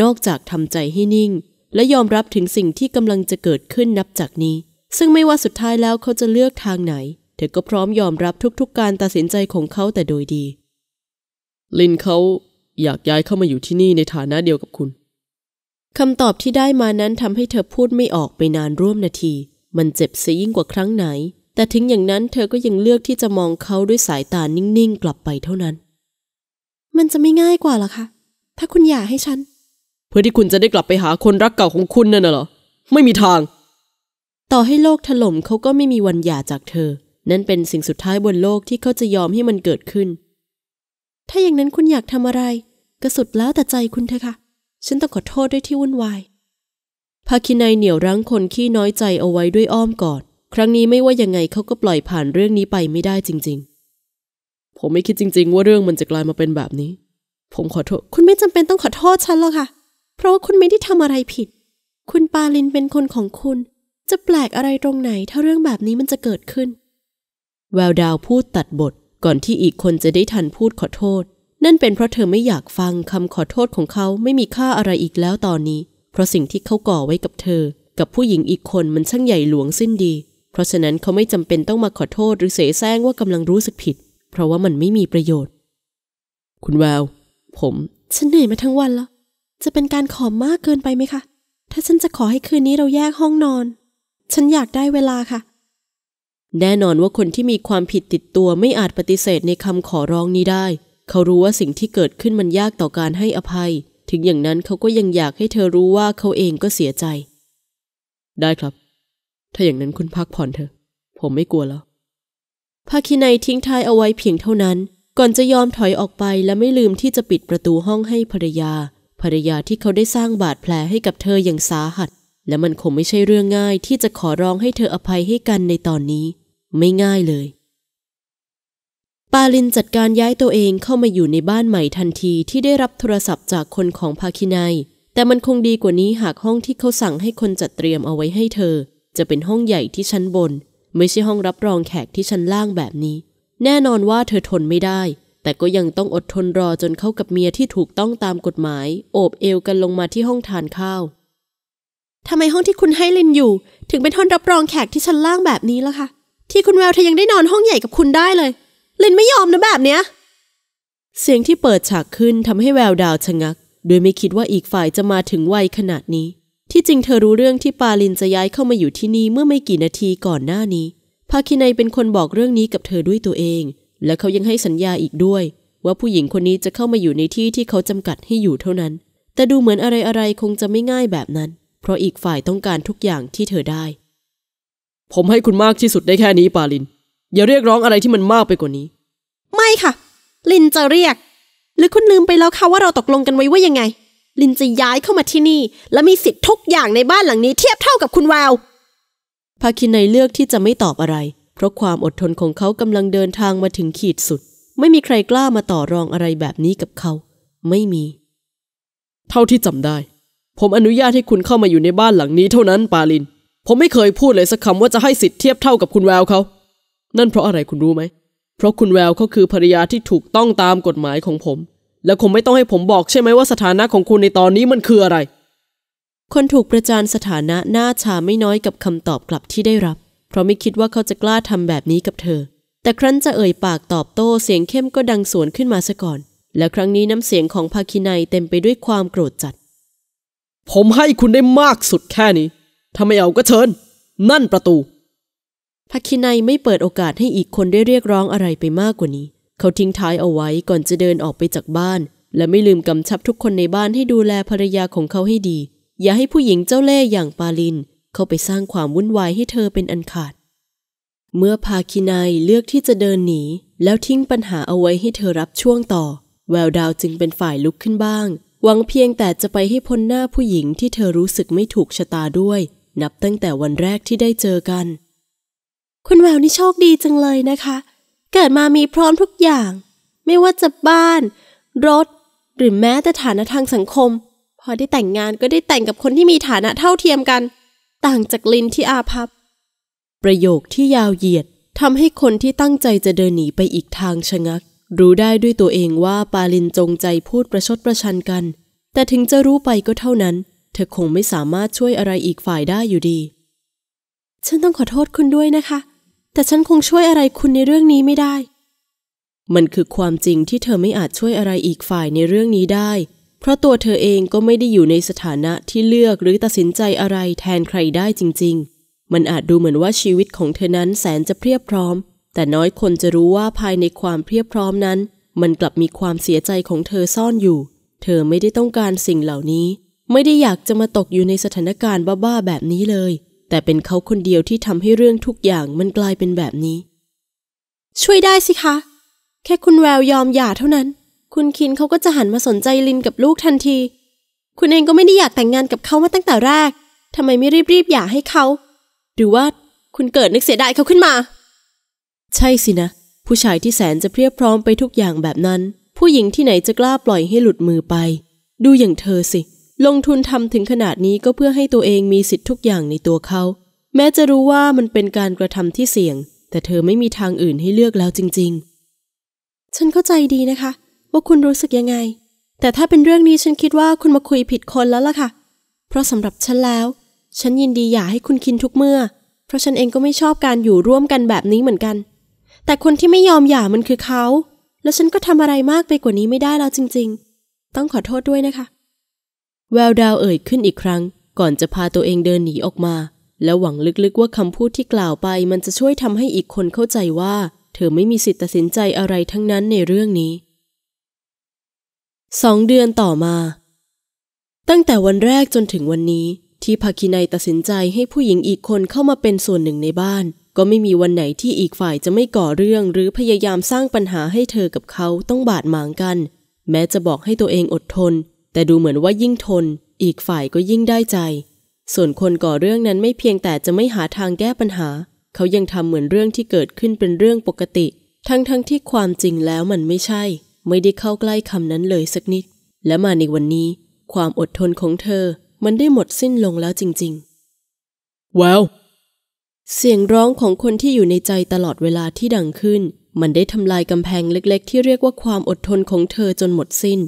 นอกจากทำใจให้นิ่ง และยอมรับถึงสิ่งที่กำลังจะเกิดขึ้นนับจากนี้ซึ่งไม่ว่าสุดท้ายแล้วเขาจะเลือกทางไหน เธอก็พร้อมยอมรับทุกๆ การตัดสินใจของเขาแต่โดยดี ลินเขาอยากย้ายเข้ามาอยู่ที่นี่ในฐานะเดียวกับคุณ คำตอบที่ได้มานั้นทำให้เธอพูดไม่ออกไปนานร่วมนาที มันเจ็บซะยิ่งกว่าครั้งไหน แต่ถึงอย่างนั้นเธอก็ยังเลือกที่จะมองเขาด้วยสายตานิ่งๆ กลับไปเท่านั้น มันจะไม่ง่ายกว่าหรอคะ ถ้าคุณอยากให้ฉัน เพื่อที่คุณจะได้กลับไปหาคนรักเก่าของคุณนั่นน่ะเหรอ ไม่มีทางต่อให้โลกถล่มเขาก็ไม่มีวันหย่าจากเธอ นั่นเป็นสิ่งสุดท้ายบนโลกที่เขาจะยอมให้มันเกิดขึ้น ถ้าอย่างนั้นคุณอยากทำอะไรก็สุดแล้วแต่ใจคุณเถอะค่ะ ฉันต้องขอโทษด้วยที่วุ่นวาย ภาคินายเหนี่ยวรั้งคนขี้น้อยใจเอาไว้ด้วยอ้อมกอดครั้งนี้ไม่ว่ายังไงเขาก็ปล่อยผ่านเรื่องนี้ไปไม่ได้จริง ๆ ผมไม่คิดจริง ๆ ว่าเรื่องมันจะกลายมาเป็นแบบนี้ ผมขอโทษ คุณไม่จำเป็นต้องขอโทษฉันหรอกค่ะ เพราะว่าคุณไม่ได้ทำอะไรผิด คุณปาลินเป็นคนของคุณจะแปลกอะไรตรงไหนถ้าเรื่องแบบนี้มันจะเกิดขึ้นแววดาวพูดตัดบทก่อนที่อีกคนจะได้ทันพูดขอโทษ นั่นเป็นเพราะเธอไม่อยากฟังคำขอโทษของเขาไม่มีค่าอะไรอีกแล้วตอนนี้ เพราะสิ่งที่เขาก่อไว้กับเธอ กับผู้หญิงอีกคนมันช่างใหญ่หลวงสิ้นดี เพราะฉะนั้นเขาไม่จำเป็นต้องมาขอโทษหรือเสแสร้งว่ากำลังรู้สึกผิด เพราะว่ามันไม่มีประโยชน์ คุณแวว ผม ฉันเหนื่อยมาทั้งวันแล้ว จะเป็นการขอมากเกินไปไหมคะ ถ้าฉันจะขอให้คืนนี้เราแยกห้องนอนฉันอยากได้เวลาค่ะ แน่นอนว่าคนที่มีความผิดติดตัวไม่อาจปฏิเสธในคำขอร้องนี้ได้ เขารู้ว่าสิ่งที่เกิดขึ้นมันยากต่อการให้อภัย ถึงอย่างนั้นเขาก็ยังอยากให้เธอรู้ว่าเขาเองก็เสียใจ ได้ครับ ถ้าอย่างนั้นคุณพักผ่อนเถอะ ผมไม่กลัวแล้วภาคินัยทิ้งท้ายเอาไว้เพียงเท่านั้น ก่อนจะยอมถอยออกไปและไม่ลืมที่จะปิดประตูห้องให้ภรรยา ภรรยาที่เขาได้สร้างบาดแผลให้กับเธออย่างสาหัสและมันคงไม่ใช่เรื่องง่าย ที่จะขอร้องให้เธออภัยให้กันในตอนนี้ ไม่ง่ายเลย ปาลินจัดการย้ายตัวเองเข้ามาอยู่ในบ้านใหม่ทันทีที่ได้รับโทรศัพท์จากคนของภาคินายแต่มันคงดีกว่านี้หากห้องที่เขาสั่งให้คนจัดเตรียมเอาไว้ให้เธอ จะเป็นห้องใหญ่ที่ชั้นบน ไม่ใช่ห้องรับรองแขกที่ชั้นล่างแบบนี้ แน่นอนว่าเธอทนไม่ได้ แต่ก็ยังต้องอดทนรอจนเข้ากับเมียที่ถูกต้องตามกฎหมาย โอบเอวกันลงมาที่ห้องทานข้าวทำไมห้องที่คุณให้ลินอยู่ ถึงเป็นห้องรับรองแขกที่ชั้นล่างแบบนี้ล่ะคะที่คุณแววเธอยังได้นอนห้องใหญ่กับคุณได้เลยลินไม่ยอมนะแบบเนี้ย เสียงที่เปิดฉากขึ้นทำให้แววดาวชะงัก โดยไม่คิดว่าอีกฝ่ายจะมาถึงวัยขนาดนี้ ที่จริงเธอรู้เรื่องที่ปาลินจะย้ายเข้ามาอยู่ที่นี่เมื่อไม่กี่นาทีก่อนหน้านี้ภาคินัยเป็นคนบอกเรื่องนี้กับเธอด้วยตัวเอง และเขายังให้สัญญาอีกด้วย ว่าผู้หญิงคนนี้จะเข้ามาอยู่ในที่ที่เขาจำกัดให้อยู่เท่านั้น แต่ดูเหมือนอะไรๆคงจะไม่ง่ายแบบนั้นเพราะอีกฝ่ายต้องการทุกอย่างที่เธอได้ ผมให้คุณมากที่สุดได้แค่นี้ปาลิน อย่าเรียกร้องอะไรที่มันมากไปกว่านี้ ไม่ค่ะ ลินจะเรียก หรือคุณลืมไปแล้วคะว่าเราตกลงกันไว้ว่ายังไง ลินจะย้ายเข้ามาที่นี่ และมีสิทธิ์ทุกอย่างในบ้านหลังนี้เทียบเท่ากับคุณแวว ภาคินในเลือกที่จะไม่ตอบอะไร เพราะความอดทนของเขากำลังเดินทางมาถึงขีดสุด ไม่มีใครกล้ามาต่อรองอะไรแบบนี้กับเขา ไม่มี เท่าที่จำได้ผมอนุญาตให้คุณเข้ามาอยู่ในบ้านหลังนี้เท่านั้น ปาลิน ผมไม่เคยพูดเลยสักคำว่าจะให้สิทธิ์เทียบเท่ากับคุณแววเขา นั่นเพราะอะไรคุณรู้ไหม เพราะคุณแววเขาคือภรรยาที่ถูกต้องตามกฎหมายของผม และคงไม่ต้องให้ผมบอกใช่ไหมว่าสถานะของคุณในตอนนี้มันคืออะไร คนถูกประจานสถานะหน้าชาไม่น้อยกับคำตอบกลับที่ได้รับ เพราะไม่คิดว่าเขาจะกล้าทำแบบนี้กับเธอ แต่ครั้นจะเอ่ยปากตอบโต้เสียงเข้มก็ดังสวนขึ้นมาซะก่อน และครั้งนี้น้ำเสียงของภาคินัยเต็มไปด้วยความโกรธจัดผมให้คุณได้มากสุดแค่นี้ ถ้าไม่เอาก็เชิญ นั่นประตู ภคินัยไม่เปิดโอกาสให้อีกคนได้เรียกร้องอะไรไปมากกว่านี้ เขาทิ้งท้ายเอาไว้ก่อนจะเดินออกไปจากบ้าน และไม่ลืมกำชับทุกคนในบ้านให้ดูแลภรรยาของเขาให้ดี อย่าให้ผู้หญิงเจ้าเล่ห์อย่างปาลิน เข้าไปสร้างความวุ่นวายให้เธอเป็นอันขาด เมื่อพาคินัยเลือกที่จะเดินหนีแล้วทิ้งปัญหาเอาไว้ให้เธอรับช่วงต่อ แววดาวจึงเป็นฝ่ายลุกขึ้นบ้างหวังเพียงแต่จะไปให้พ้นหน้าผู้หญิงที่เธอรู้สึกไม่ถูกชะตาด้วย นับตั้งแต่วันแรกที่ได้เจอกันคุณแววนี่โชคดีจังเลยนะคะ เกิดมามีพร้อมทุกอย่าง ไม่ว่าจะบ้าน รถ หรือแม้แต่ฐานะทางสังคม พอได้แต่งงานก็ได้แต่งกับคนที่มีฐานะเท่าเทียมกัน ต่างจากลินที่อาพับประโยคที่ยาวเหยียดทำให้คนที่ตั้งใจจะเดินหนีไปอีกทางชะงักรู้ได้ด้วยตัวเองว่าปาลินจงใจพูดประชดประชันกัน แต่ถึงจะรู้ไปก็เท่านั้น เธอคงไม่สามารถช่วยอะไรอีกฝ่ายได้อยู่ดี ฉันต้องขอโทษคุณด้วยนะคะ แต่ฉันคงช่วยอะไรคุณในเรื่องนี้ไม่ได้ มันคือความจริงที่เธอไม่อาจช่วยอะไรอีกฝ่ายในเรื่องนี้ได้ เพราะตัวเธอเองก็ไม่ได้อยู่ในสถานะที่เลือกหรือตัดสินใจอะไรแทนใครได้จริง ๆ มันอาจดูเหมือนว่าชีวิตของเธอนั้นแสนจะเพียบพร้อมแต่น้อยคนจะรู้ว่าภายในความเพียบพร้อมนั้น มันกลับมีความเสียใจของเธอซ่อนอยู่ เธอไม่ได้ต้องการสิ่งเหล่านี้ ไม่ได้อยากจะมาตกอยู่ในสถานการณ์บ้าๆแบบนี้เลย แต่เป็นเขาคนเดียวที่ทำให้เรื่องทุกอย่างมันกลายเป็นแบบนี้ ช่วยได้สิคะ แค่คุณแววยอมหย่าเท่านั้น คุณคินเขาก็จะหันมาสนใจลินกับลูกทันที คุณเองก็ไม่ได้อยากแต่งงานกับเขามาตั้งแต่แรกทำไมไม่รีบๆหย่าให้เขาหรือว่า คุณเกิดนึกเสียดายเขาขึ้นมาใช่สินะ ผู้ชายที่แสนจะเพียบพร้อมไปทุกอย่างแบบนั้น ผู้หญิงที่ไหนจะกล้าปล่อยให้หลุดมือไป ดูอย่างเธอสิ ลงทุนทำถึงขนาดนี้ก็เพื่อให้ตัวเองมีสิทธิ์ทุกอย่างในตัวเขา แม้จะรู้ว่ามันเป็นการกระทำที่เสี่ยง แต่เธอไม่มีทางอื่นให้เลือกแล้วจริงๆ ฉันเข้าใจดีนะคะว่าคุณรู้สึกยังไง แต่ถ้าเป็นเรื่องนี้ฉันคิดว่าคุณมาคุยผิดคนแล้วล่ะค่ะ เพราะสำหรับฉันแล้ว ฉันยินดีอย่าให้คุณคินทุกเมื่อ เพราะฉันเองก็ไม่ชอบการอยู่ร่วมกันแบบนี้เหมือนกันแต่คนที่ไม่ยอมหย่ามันคือเขา แล้วฉันก็ทำอะไรมากไปกว่านี้ไม่ได้แล้วจริง ๆ ต้องขอโทษด้วยนะคะ แววดาวเอ่ยขึ้นอีกครั้ง ก่อนจะพาตัวเองเดินหนีออกมา แล้วหวังลึกๆว่าคำพูดที่กล่าวไป มันจะช่วยทำให้อีกคนเข้าใจว่า เธอไม่มีสิทธิ์ตัดสินใจอะไรทั้งนั้นในเรื่องนี้สองเดือนต่อมา ตั้งแต่วันแรกจนถึงวันนี้ ที่ภาคินัยตัดสินใจให้ผู้หญิงอีกคนเข้ามาเป็นส่วนหนึ่งในบ้านก็ไม่มีวันไหนที่อีกฝ่ายจะไม่ก่อเรื่องหรือพยายามสร้างปัญหาให้เธอกับเขาต้องบาดหมางกัน แม้จะบอกให้ตัวเองอดทน แต่ดูเหมือนว่ายิ่งทน อีกฝ่ายก็ยิ่งได้ใจ ส่วนคนก่อเรื่องนั้นไม่เพียงแต่จะไม่หาทางแก้ปัญหา เขายังทำเหมือนเรื่องที่เกิดขึ้นเป็นเรื่องปกติ ทั้งๆทที่ความจริงแล้วมันไม่ใช่ ไม่ได้เข้าใกล้คำนั้นเลยสักนิดและมาในวันนี้ ความอดทนของเธอ มันได้หมดสิ้นลงแล้วจริงๆว้าวเสียงร้องของคนที่อยู่ในใจตลอดเวลาที่ดังขึ้น มันได้ทำลายกำแพงเล็กๆที่เรียกว่าความอดทนของเธอจนหมดสิน้น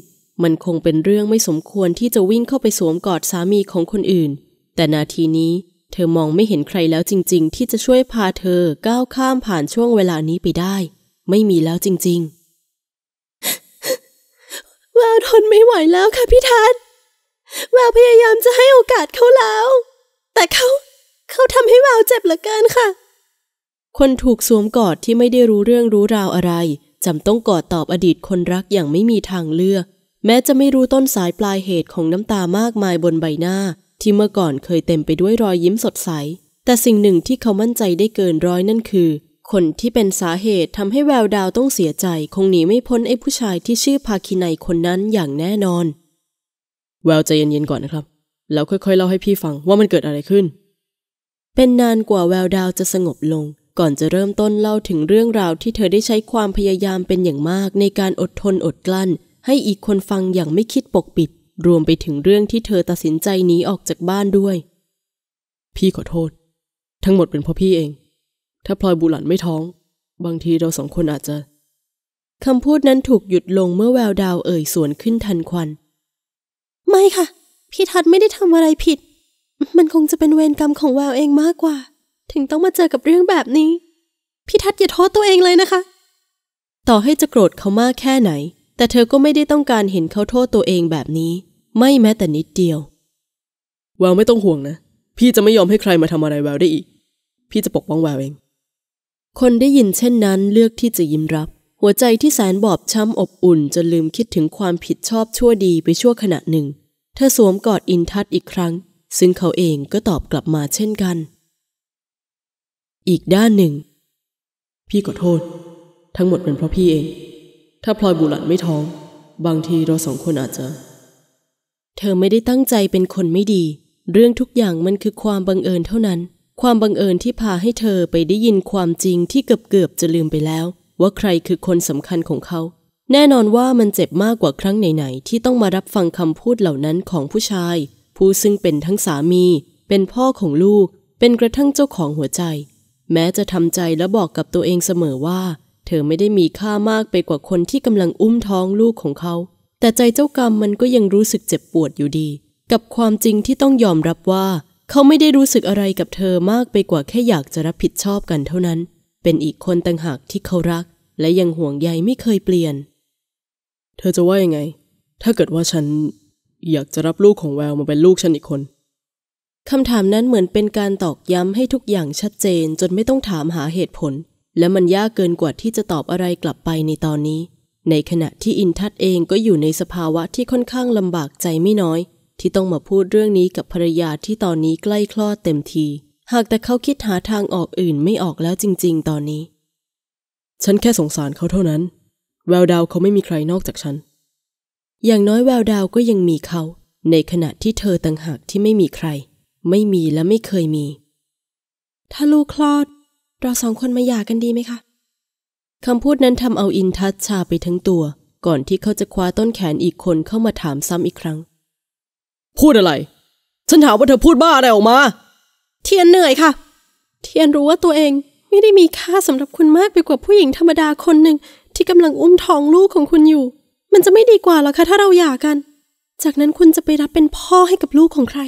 มันคงเป็นเรื่องไม่สมควรที่จะวิ่งเข้าไปสวมกอดสามีของคนอื่น แต่นาทีนี้ เธอมองไม่เห็นใครแล้วจริงๆ ที่จะช่วยพาเธอก้าวข้ามผ่านช่วงเวลานี้ไปได้ ไม่มีแล้วจริงๆวาวทนไม่ไหวแล้วค่ะพี่ทัศวววพยายามจะให้โอกาสเขาแล้ว แต่เขาเขาทำให้วาวเจ็บเหลือเกินค่ะ คนถูกสวมกอดที่ไม่ได้รู้เรื่องรู้ราวอะไรจำต้องกอดตอบอดีตคนรักอย่างไม่มีทางเลือก แม้จะไม่รู้ต้นสายปลายเหตุของน้ำตามากมายบนใบหน้าที่เมื่อก่อนเคยเต็มไปด้วยรอยยิ้มสดใสแต่สิ่งหนึ่งที่เขามั่นใจได้เกินร้อยนั่นคือ คนที่เป็นสาเหตุทำให้แววดาวต้องเสียใจ คงหนีไม่พ้นไอ้ผู้ชายที่ชื่อภาคินัยคนนั้นอย่างแน่นอน แววใจเย็นๆก่อนนะครับแล้วค่อยๆเล่าให้พี่ฟังว่ามันเกิดอะไรขึ้นเป็นนานกว่าแววดาวจะสงบลง ก่อนจะเริ่มต้นเล่าถึงเรื่องราวที่เธอได้ใช้ความพยายามเป็นอย่างมาก ในการอดทนอดกลั้น ให้อีกคนฟังอย่างไม่คิดปกปิด รวมไปถึงเรื่องที่เธอตัดสินใจหนีออกจากบ้านด้วย พี่ขอโทษ ทั้งหมดเป็นเพราะพี่เอง ถ้าพลอยบุหลันไม่ท้อง บางทีเราสองคนอาจจะคำพูดนั้นถูกหยุดลงเมื่อแววดาวเอ่ยสวนขึ้นทันควันไม่ค่ะพี่ทัดไม่ได้ทำอะไรผิดมันคงจะเป็นเวรกรรมของแววเองมากกว่า ถึงต้องมาเจอกับเรื่องแบบนี้ พี่ทัศน์อย่าโทษตัวเองเลยนะคะ ต่อให้จะโกรธเขามากแค่ไหน แต่เธอก็ไม่ได้ต้องการเห็นเขาโทษตัวเองแบบนี้ ไม่แม้แต่นิดเดียว แววไม่ต้องห่วงนะ พี่จะไม่ยอมให้ใครมาทำอะไรแววได้อีก พี่จะปกป้องแววเอง คนได้ยินเช่นนั้น เลือกที่จะยิ้มรับ หัวใจที่แสนบอบช้ำอบอุ่นจนลืมคิดถึงความผิดชอบชั่วดีไปชั่วขณะหนึ่งเธอสวมกอดอินทัศน์อีกครั้งซึ่งเขาเองก็ตอบกลับมาเช่นกัน อีกด้านหนึ่ง พี่ขอโทษ ทั้งหมดเป็นเพราะพี่เอง ถ้าพลอยบุหลันไม่ท้อง บางทีเราสองคนอาจจะ เธอไม่ได้ตั้งใจเป็นคนไม่ดี เรื่องทุกอย่างมันคือความบังเอิญเท่านั้น ความบังเอิญที่พาให้เธอไปได้ยินความจริงที่เกือบเกือบจะลืมไปแล้ว ว่าใครคือคนสำคัญของเขาแน่นอนว่ามันเจ็บมากกว่าครั้งไหนๆที่ต้องมารับฟังคำพูดเหล่านั้นของผู้ชายผู้ซึ่งเป็นทั้งสามี เป็นพ่อของลูก เป็นกระทั่งเจ้าของหัวใจ แม้จะทำใจและบอกกับตัวเองเสมอว่า เธอไม่ได้มีค่ามากไปกว่าคนที่กำลังอุ้มท้องลูกของเขา แต่ใจเจ้ากรรมมันก็ยังรู้สึกเจ็บปวดอยู่ดี กับความจริงที่ต้องยอมรับว่า เขาไม่ได้รู้สึกอะไรกับเธอมากไปกว่าแค่อยากจะรับผิดชอบกันเท่านั้น เป็นอีกคนต่างหากที่เขารัก และยังห่วงใยไม่เคยเปลี่ยน เธอจะว่ายังไง ถ้าเกิดว่าฉันอยากจะรับลูกของแววมาเป็นลูกฉันอีกคน คำถามนั้นเหมือนเป็นการตอกย้ำให้ทุกอย่างชัดเจน จนไม่ต้องถามหาเหตุผล และมันยากเกินกว่าที่จะตอบอะไรกลับไปในตอนนี้ ในขณะที่อินทัศเองก็อยู่ในสภาวะที่ค่อนข้างลำบากใจไม่น้อย ที่ต้องมาพูดเรื่องนี้กับภรรยาที่ตอนนี้ใกล้คลอดเต็มที หากแต่เขาคิดหาทางออกอื่นไม่ออกแล้วจริง ๆ ตอนนี้ ฉันแค่สงสารเขาเท่านั้น แววดาวเขาไม่มีใครนอกจากฉันอย่างน้อยแววดาวก็ยังมีเขา ในขณะที่เธอต่างหากที่ไม่มีใคร ไม่มีและไม่เคยมี ถ้าลูกคลอด เราสองคนมาหย่ากันดีไหมคะคำพูดนั้นทำเอาอินทัศชาไปทั้งตัวก่อนที่เขาจะคว้าต้นแขนอีกคนเข้ามาถามซ้ำอีกครั้ง พูดอะไรฉันถามว่าเธอพูดบ้าอะไรออกมา เทียนเหนื่อยค่ะ เทียนรู้ว่าตัวเอง ไม่ได้มีค่าสำหรับคุณมากไปกว่าผู้หญิงธรรมดาคนหนึ่งที่กำลังอุ้มท้องลูกของคุณอยู่มันจะไม่ดีกว่าหรอคะ ถ้าเราหย่ากัน จากนั้นคุณจะไปรับเป็นพ่อให้กับลูกของใคร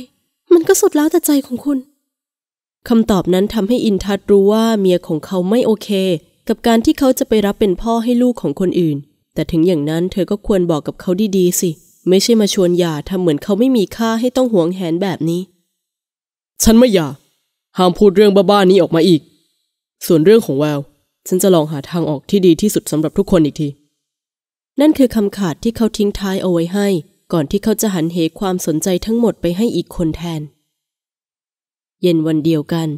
มันก็สุดแล้วแต่ใจของคุณ คำตอบนั้นทำให้อินทัศรู้ว่าเมียของเขาไม่โอเค กับการที่เขาจะไปรับเป็นพ่อให้ลูกของคนอื่น แต่ถึงอย่างนั้นเธอก็ควรบอกกับเขาดีๆสิ ไม่ใช่มาชวนหย่าทำเหมือนเขาไม่มีค่าให้ต้องหวงแหนแบบนี้ ฉันไม่หย่าห้ามพูดเรื่องบ้าๆนี้ออกมาอีก ส่วนเรื่องของแวว ฉันจะลองหาทางออกที่ดีที่สุดสำหรับทุกคนอีกทีนั่นคือคำขาดที่เขาทิ้งท้ายเอาไว้ให้ ก่อนที่เขาจะหันเหความสนใจทั้งหมดไปให้อีกคนแทน เย็นวันเดียวกัน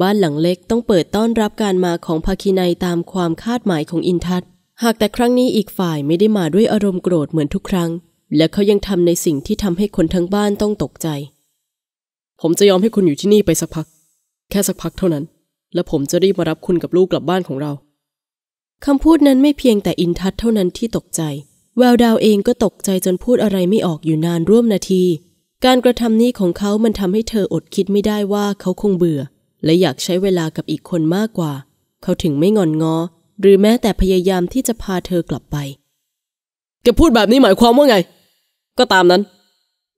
บ้านหลังเล็กต้องเปิดต้อนรับการมาของภาคินายตามความคาดหมายของอินทัศหากแต่ครั้งนี้อีกฝ่ายไม่ได้มาด้วยอารมณ์โกรธเหมือนทุกครั้ง และเขายังทำในสิ่งที่ทำให้คนทั้งบ้านต้องตกใจ ผมจะยอมให้คุณอยู่ที่นี่ไปสักพัก แค่สักพักเท่านั้น และผมจะรีบมารับคุณกับลูกกลับบ้านของเราคำพูดนั้นไม่เพียงแต่อินทัศเท่านั้นที่ตกใจ แววดาวเองก็ตกใจจนพูดอะไรไม่ออกอยู่นานร่วมนาที การกระทำนี้ของเขามันทำให้เธออดคิดไม่ได้ว่าเขาคงเบื่อ และอยากใช้เวลากับอีกคนมากกว่า เขาถึงไม่งอนงอหรือแม้แต่พยายามที่จะพาเธอกลับไปแกพูดแบบนี้หมายความว่าไง ก็ตามนั้น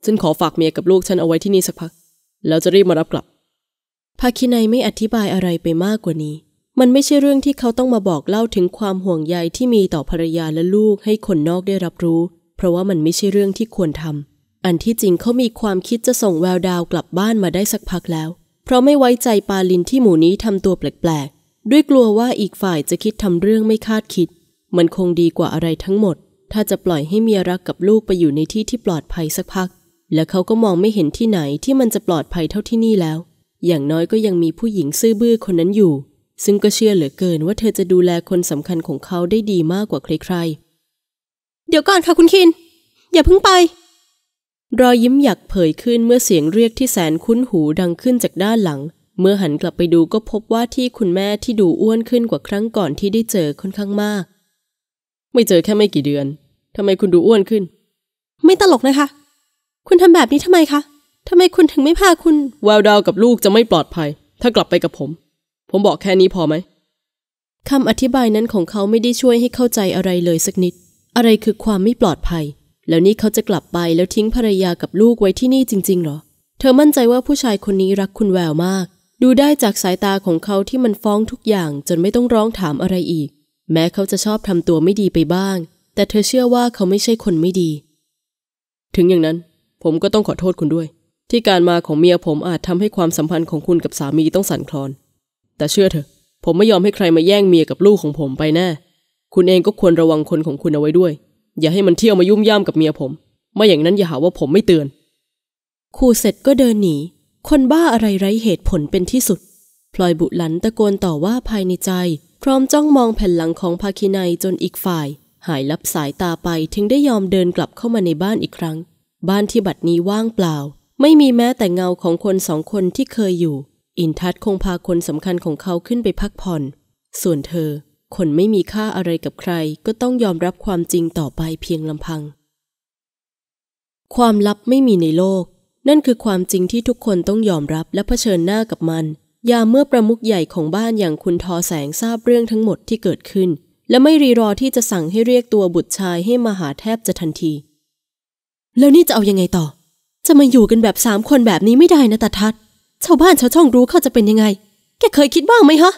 ฉันขอฝากเมียกับลูกฉันเอาไว้ที่นี่สักพักแล้วจะรีบมารับกลับภาคินัยไม่อธิบายอะไรไปมากกว่านี้มันไม่ใช่เรื่องที่เขาต้องมาบอกเล่าถึงความห่วงใยที่มีต่อภรรยาและลูกให้คนนอกได้รับรู้ เพราะว่ามันไม่ใช่เรื่องที่ควรทำ อันที่จริงเขามีความคิดจะส่งแววดาวกลับบ้านมาได้สักพักแล้ว เพราะไม่ไว้ใจปาลินที่หมู่นี้ทำตัวแปลก ๆ ด้วยกลัวว่าอีกฝ่ายจะคิดทำเรื่องไม่คาดคิด มันคงดีกว่าอะไรทั้งหมด ถ้าจะปล่อยให้เมียรักกับลูกไปอยู่ในที่ที่ปลอดภัยสักพัก และเขาก็มองไม่เห็นที่ไหนที่มันจะปลอดภัยเท่าที่นี่แล้ว อย่างน้อยก็ยังมีผู้หญิงซื่อบื้อคนนั้นอยู่ซึ่งก็เชื่อเหลือเกินว่าเธอจะดูแลคนสำคัญของเขาได้ดีมากกว่าใครๆ เดี๋ยวก่อนค่ะคุณคินอย่าเพิ่งไป รอยยิ้มอยากเผยขึ้นเมื่อเสียงเรียกที่แสนคุ้นหูดังขึ้นจากด้านหลัง เมื่อหันกลับไปดูก็พบว่าที่คุณแม่ที่ดูอ้วนขึ้นกว่าครั้งก่อนที่ได้เจอค่อนข้างมาก ไม่เจอแค่ไม่กี่เดือนทำไมคุณดูอ้วนขึ้น ไม่ตลกนะคะคุณทำแบบนี้ทำไมคะทำไมคุณถึงไม่พาคุณแววดาวกับลูกจะไม่ปลอดภัย ถ้ากลับไปกับผมผมบอกแค่นี้พอไหมคำอธิบายนั้นของเขาไม่ได้ช่วยให้เข้าใจอะไรเลยสักนิด อะไรคือความไม่ปลอดภัย แล้วนี่เขาจะกลับไปแล้วทิ้งภรรยากับลูกไว้ที่นี่จริงๆหรอ เธอมั่นใจว่าผู้ชายคนนี้รักคุณแววมาก ดูได้จากสายตาของเขาที่มันฟ้องทุกอย่างจนไม่ต้องร้องถามอะไรอีก แม้เขาจะชอบทำตัวไม่ดีไปบ้าง แต่เธอเชื่อว่าเขาไม่ใช่คนไม่ดี ถึงอย่างนั้น ผมก็ต้องขอโทษคุณด้วย ที่การมาของเมียผมอาจทำให้ความสัมพันธ์ของคุณกับสามีต้องสั่นคลอนแต่เชื่อเถอะผมไม่ยอมให้ใครมาแย่งเมียกับลูกของผมไปแน่ คุณเองก็ควรระวังคนของคุณเอาไว้ด้วย อย่าให้มันเที่ยวมายุ่มย่ามกับเมียผม ไม่อย่างนั้นอย่าหาว่าผมไม่เตือน คู่เสร็จก็เดินหนีคนบ้าอะไรไร้เหตุผลเป็นที่สุดพลอยบุหลันตะโกนต่อว่าภายในใจ พร้อมจ้องมองแผ่นหลังของภาคินัยจนอีกฝ่าย หายลับสายตาไปถึงได้ยอมเดินกลับเข้ามาในบ้านอีกครั้ง บ้านที่บัดนี้ว่างเปล่า ไม่มีแม้แต่เงาของคนสองคนที่เคยอยู่อินทัศคงพาคนสำคัญของเขาขึ้นไปพักผ่อน ส่วนเธอ คนไม่มีค่าอะไรกับใคร ก็ต้องยอมรับความจริงต่อไปเพียงลำพัง ความลับไม่มีในโลก นั่นคือความจริงที่ทุกคนต้องยอมรับและะเผชิญหน้ากับมัน ยามเมื่อประมุขใหญ่ของบ้านอย่างคุณทอแสงทราบเรื่องทั้งหมดที่เกิดขึ้น และไม่รีรอที่จะสั่งให้เรียกตัวบุตรชายให้มาหาแทบจะทันที แล้วนี่จะเอาอยัางไงต่อ จะมาอยู่กันแบบสามคนแบบนี้ไม่ได้นะตาทัศน์ชาวบ้านชาวช่องรู้เข้าจะเป็นยังไง แกเคยคิดบ้างไหมฮะ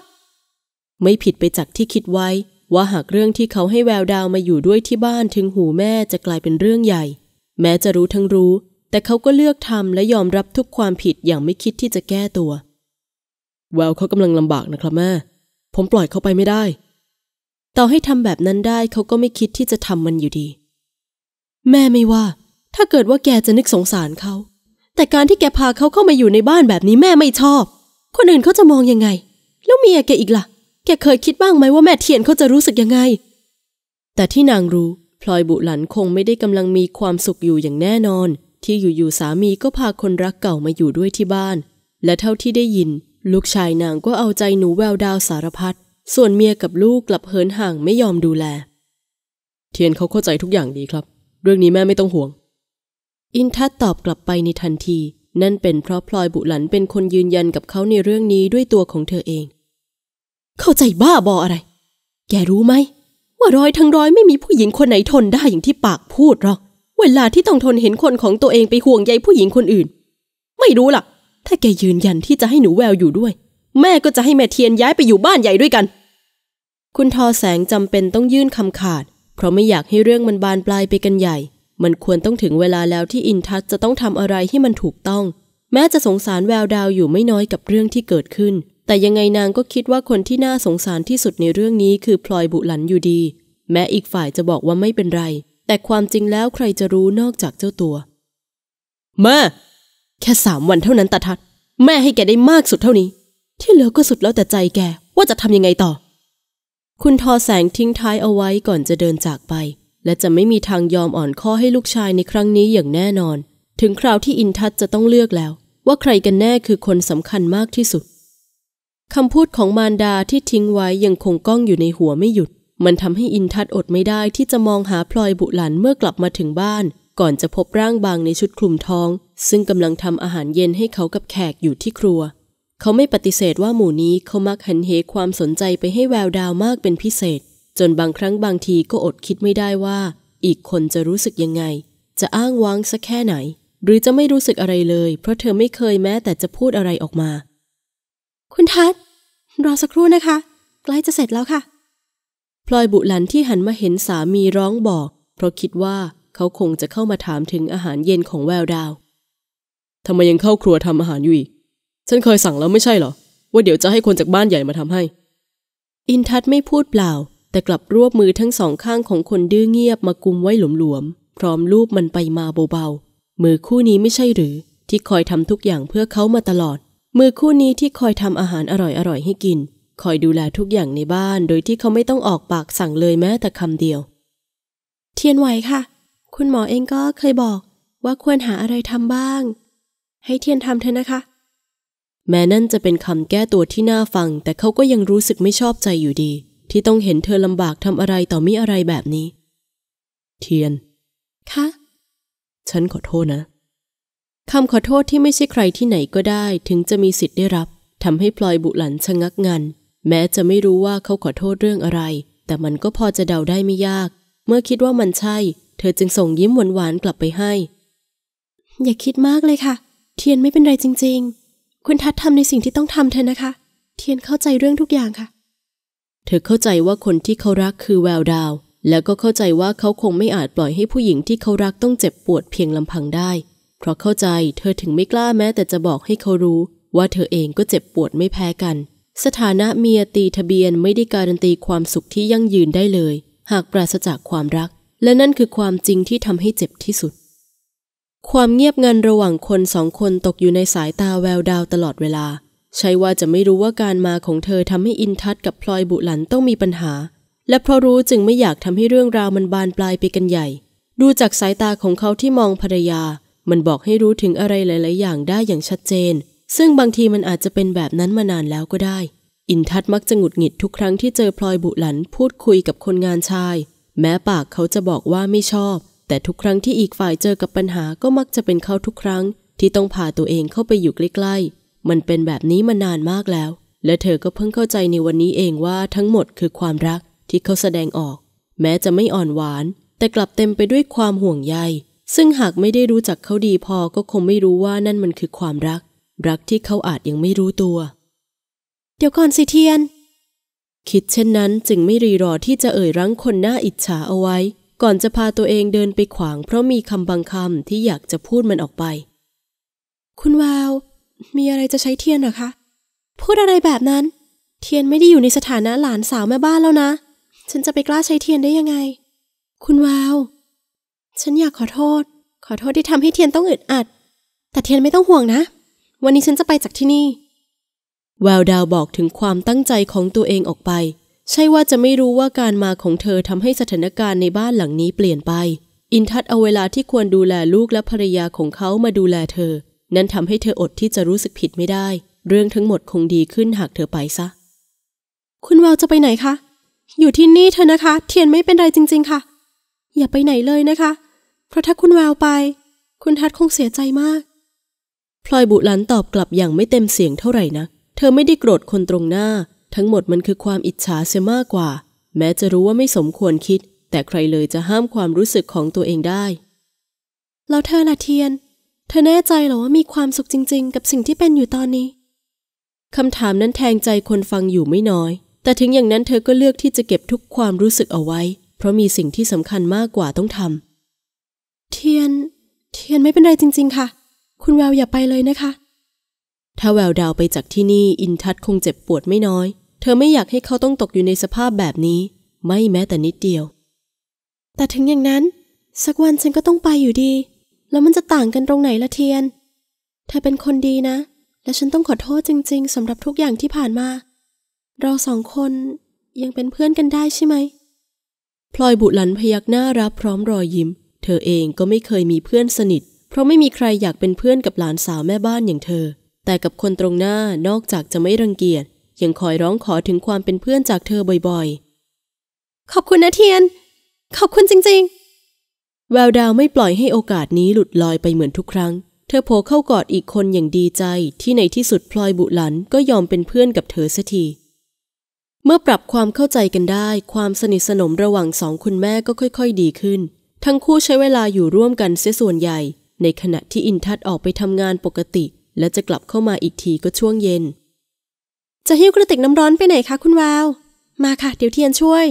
ไม่ผิดไปจากที่คิดไว้ ว่าหากเรื่องที่เขาให้แววดาวมาอยู่ด้วยที่บ้านถึงหูแม่จะกลายเป็นเรื่องใหญ่ แม้จะรู้ทั้งรู้ แต่เขาก็เลือกทำและยอมรับทุกความผิดอย่างไม่คิดที่จะแก้ตัว แววเขากำลังลำบากนะครับแม่ ผมปล่อยเขาไปไม่ได้ ต่อให้ทำแบบนั้นได้เขาก็ไม่คิดที่จะทำมันอยู่ดี แม่ไม่ว่า ถ้าเกิดว่าแกจะนึกสงสารเขาแต่การที่แกพาเขาเข้ามาอยู่ในบ้านแบบนี้แม่ไม่ชอบ คนอื่นเขาจะมองยังไง แล้วเมียแกอีกละ่ะ แกเคยคิดบ้างไหมว่าแม่เทียนเขาจะรู้สึกยังไง แต่ที่นางรู้ พลอยบุหลันคงไม่ได้กำลังมีความสุขอยู่อย่างแน่นอน ที่อยู่ๆสามีก็พาคนรักเก่ามาอยู่ด้วยที่บ้าน และเท่าที่ได้ยิน ลูกชายนางก็เอาใจหนูแววดาวสารพัดส่วนเมียกับลูกกลับเหินห่างไม่ยอมดูแล เทียนเขาเข้าใจทุกอย่างดีครับเรื่องนี้แม่ไม่ต้องห่วงอินทัศตอบกลับไปในทันที นั่นเป็นเพราะพลอยบุหลันเป็นคนยืนยันกับเขาในเรื่องนี้ด้วยตัวของเธอเอง เข้าใจบ้าบออะไร แกรู้ไหม ว่ารอยทั้งร้อยไม่มีผู้หญิงคนไหนทนได้อย่างที่ปากพูดหรอก เวลาที่ต้องทนเห็นคนของตัวเองไปห่วงใยผู้หญิงคนอื่น ไม่รู้ล่ะ ถ้าแกยืนยันที่จะให้หนูแววอยู่ด้วย แม่ก็จะให้แม่เทียนย้ายไปอยู่บ้านใหญ่ด้วยกัน คุณทอแสงจำเป็นต้องยื่นคำขาด เพราะไม่อยากให้เรื่องมันบานปลายไปกันใหญ่มันควรต้องถึงเวลาแล้วที่อินทัศจะต้องทำอะไรที่มันถูกต้อง แม้จะสงสารแววดาวอยู่ไม่น้อยกับเรื่องที่เกิดขึ้น แต่ยังไงนางก็คิดว่าคนที่น่าสงสารที่สุดในเรื่องนี้คือพลอยบุหลันอยู่ดี แม้อีกฝ่ายจะบอกว่าไม่เป็นไร แต่ความจริงแล้วใครจะรู้นอกจากเจ้าตัวแม่แค่สามวันเท่านั้นตาทัดแม่ให้แกได้มากสุดเท่านี้ ที่เหลือก็สุดแล้วแต่ใจแกว่าจะทำยังไงต่อ คุณทอแสงทิ้งท้ายเอาไว้ก่อนจะเดินจากไปและจะไม่มีทางยอมอ่อนข้อให้ลูกชายในครั้งนี้อย่างแน่นอน ถึงคราวที่อินทัศจะต้องเลือกแล้ว ว่าใครกันแน่คือคนสำคัญมากที่สุดคำพูดของมารดาที่ทิ้งไว้ยังคงก้องอยู่ในหัวไม่หยุด มันทำให้อินทัศอดไม่ได้ที่จะมองหาพลอยบุหลันเมื่อกลับมาถึงบ้าน ก่อนจะพบร่างบางในชุดคลุมทอง ซึ่งกำลังทำอาหารเย็นให้เขากับแขกอยู่ที่ครัว เขาไม่ปฏิเสธว่าหมู่นี้เขามักหันเหความสนใจไปให้แววดาวมากเป็นพิเศษจนบางครั้งบางทีก็อดคิดไม่ได้ว่า อีกคนจะรู้สึกยังไง จะอ้างว้างสักแค่ไหน หรือจะไม่รู้สึกอะไรเลย เพราะเธอไม่เคยแม้แต่จะพูดอะไรออกมา คุณทัศรอสักครู่นะคะใกล้จะเสร็จแล้วค่ะ พลอยบุหลันที่หันมาเห็นสามีร้องบอก เพราะคิดว่าเขาคงจะเข้ามาถามถึงอาหารเย็นของแววดาว ทำไมยังเข้าครัวทำอาหารอยู่อีกฉันเคยสั่งแล้วไม่ใช่เหรอว่าเดี๋ยวจะให้คนจากบ้านใหญ่มาทำให้ อินทัศไม่พูดเปล่าแต่กลับรวบมือทั้งสองข้างของคนดื้อเงียบมากุมไว้หลวมๆ พร้อมลูบมันไปมาเบาๆ มือคู่นี้ไม่ใช่หรือที่คอยทำทุกอย่างเพื่อเขามาตลอด มือคู่นี้ที่คอยทำอาหารอร่อยๆ ให้กิน คอยดูแลทุกอย่างในบ้าน โดยที่เขาไม่ต้องออกปากสั่งเลยแม้แต่คำเดียว เทียนไหวค่ะ คุณหมอเองก็เคยบอกว่าควรหาอะไรทำบ้าง ให้เทียนทำเถอะนะคะ แม้นั่นจะเป็นคำแก้ตัวที่น่าฟัง แต่เขาก็ยังรู้สึกไม่ชอบใจอยู่ดีที่ต้องเห็นเธอลำบากทำอะไรต่อมิอะไรแบบนี้ เทียนคะฉันขอโทษนะคำขอโทษที่ไม่ใช่ใครที่ไหนก็ได้ ถึงจะมีสิทธิ์ได้รับทำให้พลอยบุหลันชะงักงันแม้จะไม่รู้ว่าเขาขอโทษเรื่องอะไร แต่มันก็พอจะเดาได้ไม่ยาก เมื่อคิดว่ามันใช่เธอจึงส่งยิ้มหวานๆกลับไปให้ อย่าคิดมากเลยค่ะ เทียนไม่เป็นไรจริง ๆ คุณทัดทำในสิ่งที่ต้องทำเธอนะคะ เทียนเข้าใจเรื่องทุกอย่างค่ะเธอเข้าใจว่าคนที่เขารักคือแววดาว แล้วก็เข้าใจว่าเขาคงไม่อาจปล่อยให้ผู้หญิงที่เขารักต้องเจ็บปวดเพียงลำพังได้ เพราะเข้าใจ เธอถึงไม่กล้าแม้แต่จะบอกให้เขารู้ ว่าเธอเองก็เจ็บปวดไม่แพ้กัน สถานะเมียตีทะเบียนไม่ได้การันตีความสุขที่ยั่งยืนได้เลย หากปราศจากความรัก และนั่นคือความจริงที่ทำให้เจ็บที่สุด ความเงียบงันระหว่างคนสองคนตกอยู่ในสายตาแววดาวตลอดเวลาใช่ว่าจะไม่รู้ว่าการมาของเธอทำให้อินทัศกับพลอยบุหลันต้องมีปัญหา และเพราะรู้จึงไม่อยากทำให้เรื่องราวมันบานปลายไปกันใหญ่ ดูจากสายตาของเขาที่มองภรรยา มันบอกให้รู้ถึงอะไรหลาย ๆ อย่างได้อย่างชัดเจน ซึ่งบางทีมันอาจจะเป็นแบบนั้นมานานแล้วก็ได้อินทัศมักจะหงุดหงิดทุกครั้งที่เจอพลอยบุหลันพูดคุยกับคนงานชาย แม้ปากเขาจะบอกว่าไม่ชอบ แต่ทุกครั้งที่อีกฝ่ายเจอกับปัญหาก็มักจะเป็นเขาทุกครั้ง ที่ต้องพาตัวเองเข้าไปอยู่ใกล้ๆมันเป็นแบบนี้มานานมากแล้ว และเธอก็เพิ่งเข้าใจในวันนี้เองว่าทั้งหมดคือความรักที่เขาแสดงออก แม้จะไม่อ่อนหวาน แต่กลับเต็มไปด้วยความห่วงใยซึ่งหากไม่ได้รู้จักเขาดีพอก็คงไม่รู้ว่านั่นมันคือความรัก รักที่เขาอาจยังไม่รู้ตัว เดี๋ยวก่อนสิเทียน คิดเช่นนั้นจึงไม่รีรอ ที่จะเอ่ยรั้งคนหน้าอิจฉาเอาไว้ ก่อนจะพาตัวเองเดินไปขวางเพราะมีคำบางคำที่อยากจะพูดมันออกไป คุณวาวมีอะไรจะใช้เทียนหรอคะ พูดอะไรแบบนั้น เทียนไม่ได้อยู่ในสถานะหลานสาวแม่บ้านแล้วนะ ฉันจะไปกล้าใช้เทียนได้ยังไง คุณวาว ฉันอยากขอโทษ ขอโทษที่ทำให้เทียนต้องอึดอัด แต่เทียนไม่ต้องห่วงนะ วันนี้ฉันจะไปจากที่นี่แววดาวบอกถึงความตั้งใจของตัวเองออกไป ใช่ว่าจะไม่รู้ว่าการมาของเธอทำให้สถานการณ์ในบ้านหลังนี้เปลี่ยนไป อินทัศเอาเวลาที่ควรดูแลลูกและภรรยาของเขามาดูแลเธอนั่นทำให้เธออดที่จะรู้สึกผิดไม่ได้ เรื่องทั้งหมดคงดีขึ้นหากเธอไปซะ คุณวาวจะไปไหนคะ อยู่ที่นี่เธอนะคะ เทียนไม่เป็นไรจริง ๆค่ะ อย่าไปไหนเลยนะคะ เพราะถ้าคุณวาวไป คุณทัดคงเสียใจมาก พลอยบุหลันตอบกลับอย่าง ไม่เต็มเสียงเท่าไหร่นักเธอไม่ได้โกรธคนตรงหน้า ทั้งหมดมันคือความอิจฉาเสียมากกว่า แม้จะรู้ว่าไม่สมควรคิด แต่ใครเลยจะห้ามความรู้สึกของตัวเองได้แล้วเธอละเทียนเธอแน่ใจเหรอว่ามีความสุขจริงๆ กับสิ่งที่เป็นอยู่ตอนนี้ คำถามนั้นแทงใจคนฟังอยู่ไม่น้อย แต่ถึงอย่างนั้นเธอก็เลือกที่จะเก็บทุกความรู้สึกเอาไว้ เพราะมีสิ่งที่สำคัญมากกว่าต้องทำ เทียน เทียนไม่เป็นไรจริงๆ ค่ะ คุณแววอย่าไปเลยนะคะ ถ้าแววดาวไปจากที่นี่อินทัศคงเจ็บปวดไม่น้อย เธอไม่อยากให้เขาต้องตกอยู่ในสภาพแบบนี้ ไม่แม้แต่นิดเดียว แต่ถึงอย่างนั้น สักวันฉันก็ต้องไปอยู่ดีแล้วมันจะต่างกันตรงไหนละเทียน เธอเป็นคนดีนะ และฉันต้องขอโทษจริง ๆสำหรับทุกอย่างที่ผ่านมา เราสองคนยังเป็นเพื่อนกันได้ใช่ไหม พลอยบุหลันพยักหน้ารับพร้อมรอยยิ้ม เธอเองก็ไม่เคยมีเพื่อนสนิท เพราะไม่มีใครอยากเป็นเพื่อนกับหลานสาวแม่บ้านอย่างเธอ แต่กับคนตรงหน้านอกจากจะไม่รังเกียจ ยังคอยร้องขอถึงความเป็นเพื่อนจากเธอบ่อยๆ ขอบคุณนะเทียน ขอบคุณจริง ๆแววดาวไม่ปล่อยให้โอกาสนี้หลุดลอยไปเหมือนทุกครั้ง เธอโผล่เข้ากอดอีกคนอย่างดีใจที่ในที่สุดพลอยบุหลันก็ยอมเป็นเพื่อนกับเธอสียทีเมื่อปรับความเข้าใจกันได้ ความสนิทสนมระหว่างสองคุณแม่ก็ค่อยๆดีขึ้น ทั้งคู่ใช้เวลาอยู่ร่วมกันเสียส่วนใหญ่ ในขณะที่อินทัศออกไปทำงานปกติและจะกลับเข้ามาอีกทีก็ช่วงเย็น จะหิ้วกระติกน้ำร้อนไปไหนคะคุณวาว มาค่ะเดี๋ยวเทียนช่วย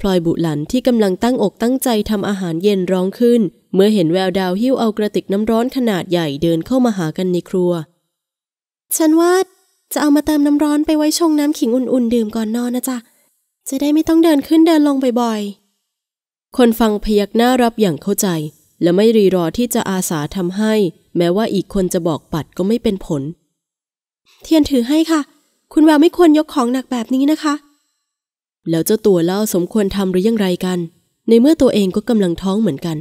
พลอยบุหลันที่กำลังตั้งอกตั้งใจทำอาหารเย็นร้องขึ้น เมื่อเห็นแววดาวหิ้วเอากระติกน้ำร้อนขนาดใหญ่เดินเข้ามาหากันในครัว ฉันว่า จะเอามาเติมน้ำร้อนไปไว้ชงน้ำขิงอุ่นๆดื่มก่อนนอนนะจ๊ะจะได้ไม่ต้องเดินขึ้นเดินลงบ่อยๆคนฟังพยักหน้ารับอย่างเข้าใจ และไม่รีรอที่จะอาสาทำให้ แม้ว่าอีกคนจะบอกปัดก็ไม่เป็นผลเทียนถือให้ค่ะ คุณแววไม่ควรยกของหนักแบบนี้นะคะแล้วเจ้าตัวเล่าสมควรทำหรือยังไรกัน ในเมื่อตัวเองก็กำลังท้องเหมือนกัน